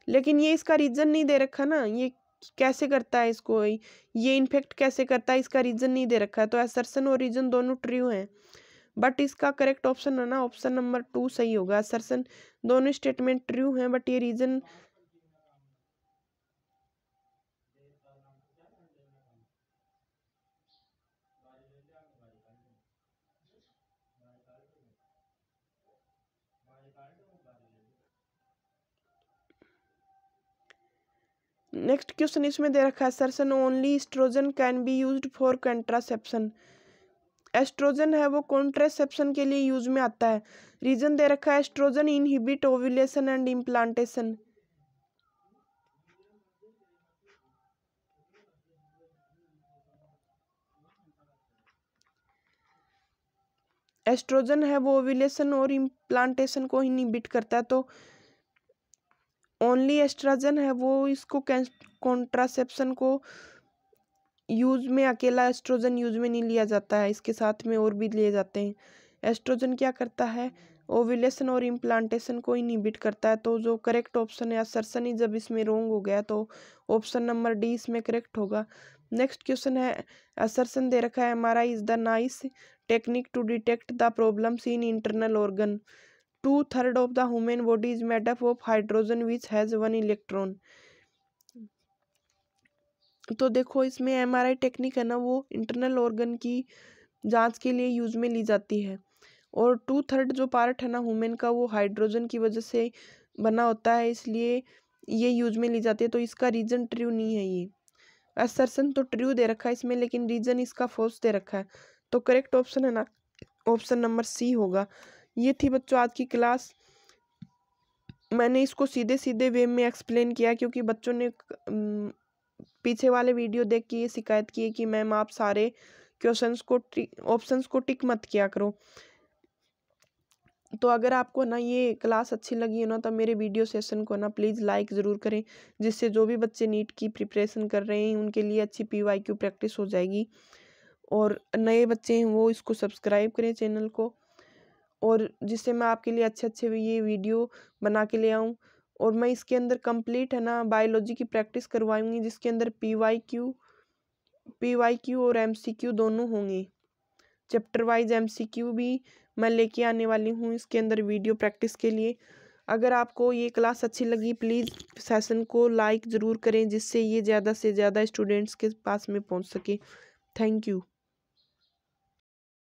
लेकिन ये इसका रीज़न नहीं दे रखा ना ये कैसे करता है इसको ये इन्फेक्ट कैसे करता है इसका रीज़न नहीं दे रखा है तो एसरसन और रीज़न दोनों ट्रू हैं बट इसका करेक्ट ऑप्शन है ना ऑप्शन नंबर टू सही होगा एसरसन दोनों स्टेटमेंट ट्रू हैं बट ये रीज़न नेक्स्ट क्वेश्चन इसमें दे रखा है assertion only estrogen can be used for contraception estrogen है वो कॉन्ट्रासेप्शन के लिए यूज में आता है रीजन दे रखा है estrogen inhibit ovulation and implantation estrogen है वो ओव्यूलेशन और इम्प्लांटेशन को इनहिबिट करता है तो ओनली एस्ट्राजन है वो इसको कॉन्ट्रासेप्शन को यूज़ में अकेला एस्ट्रोजन यूज़ में नहीं लिया जाता है इसके साथ में और भी लिए जाते हैं एस्ट्रोजन क्या करता है ओविलेशन और इम्प्लांटेशन को इनिबिट करता है तो जो करेक्ट ऑप्शन है असरसन ही जब इसमें रोंग हो गया तो ऑप्शन नंबर डी इसमें करेक्ट होगा नेक्स्ट क्वेश्चन है असरसन दे रखा है हमारा is the nice technique to detect the problems in internal organ two third of the human body is made up of hydrogen which has one electron तो देखो इसमें एमआरआई टेक्निक है ना वो इंटरनल ऑर्गन की जांच के लिए यूज में ली जाती है और टू थर्ड जो पार्ट है ना ह्यूमन का वो हाइड्रोजन की वजह से बना होता है इसलिए ये यूज में ली जाती है तो इसका रीज़न ट्रू नहीं है ये असरसन तो ट्रू दे रखा है इसमें लेकिन रीज़न इसका फोर्स दे रखा है तो करेक्ट ऑप्शन है ना ऑप्शन नंबर सी होगा ये थी बच्चों आज की क्लास मैंने इसको सीधे सीधे वे में एक्सप्लेन किया क्योंकि बच्चों ने पीछे वाले वीडियो देख के ये शिकायत की है कि मैम आप सारे क्वेश्चंस को ऑप्शंस को टिक मत किया करो तो अगर आपको ना ये क्लास अच्छी लगी हो ना तो मेरे वीडियो सेशन को ना प्लीज़ लाइक ज़रूर करें जिससे जो भी बच्चे नीट की प्रिपरेशन कर रहे हैं उनके लिए अच्छी पी वाई क्यू प्रैक्टिस हो जाएगी और नए बच्चे हैं वो इसको सब्सक्राइब करें चैनल को और जिससे मैं आपके लिए अच्छे अच्छे ये वीडियो बना के ले आऊँ और मैं इसके अंदर कंप्लीट है ना बायोलॉजी की प्रैक्टिस करवाऊँगी जिसके अंदर P Y Q P Y Q और एम सी क्यू दोनों होंगे chapter wise M C Q भी मैं लेके आने वाली हूँ इसके अंदर वीडियो प्रैक्टिस के लिए अगर आपको ये क्लास अच्छी लगी प्लीज़ सेशन को लाइक ज़रूर करें जिससे ये ज़्यादा से ज़्यादा स्टूडेंट्स के पास में पहुँच सके थैंक यू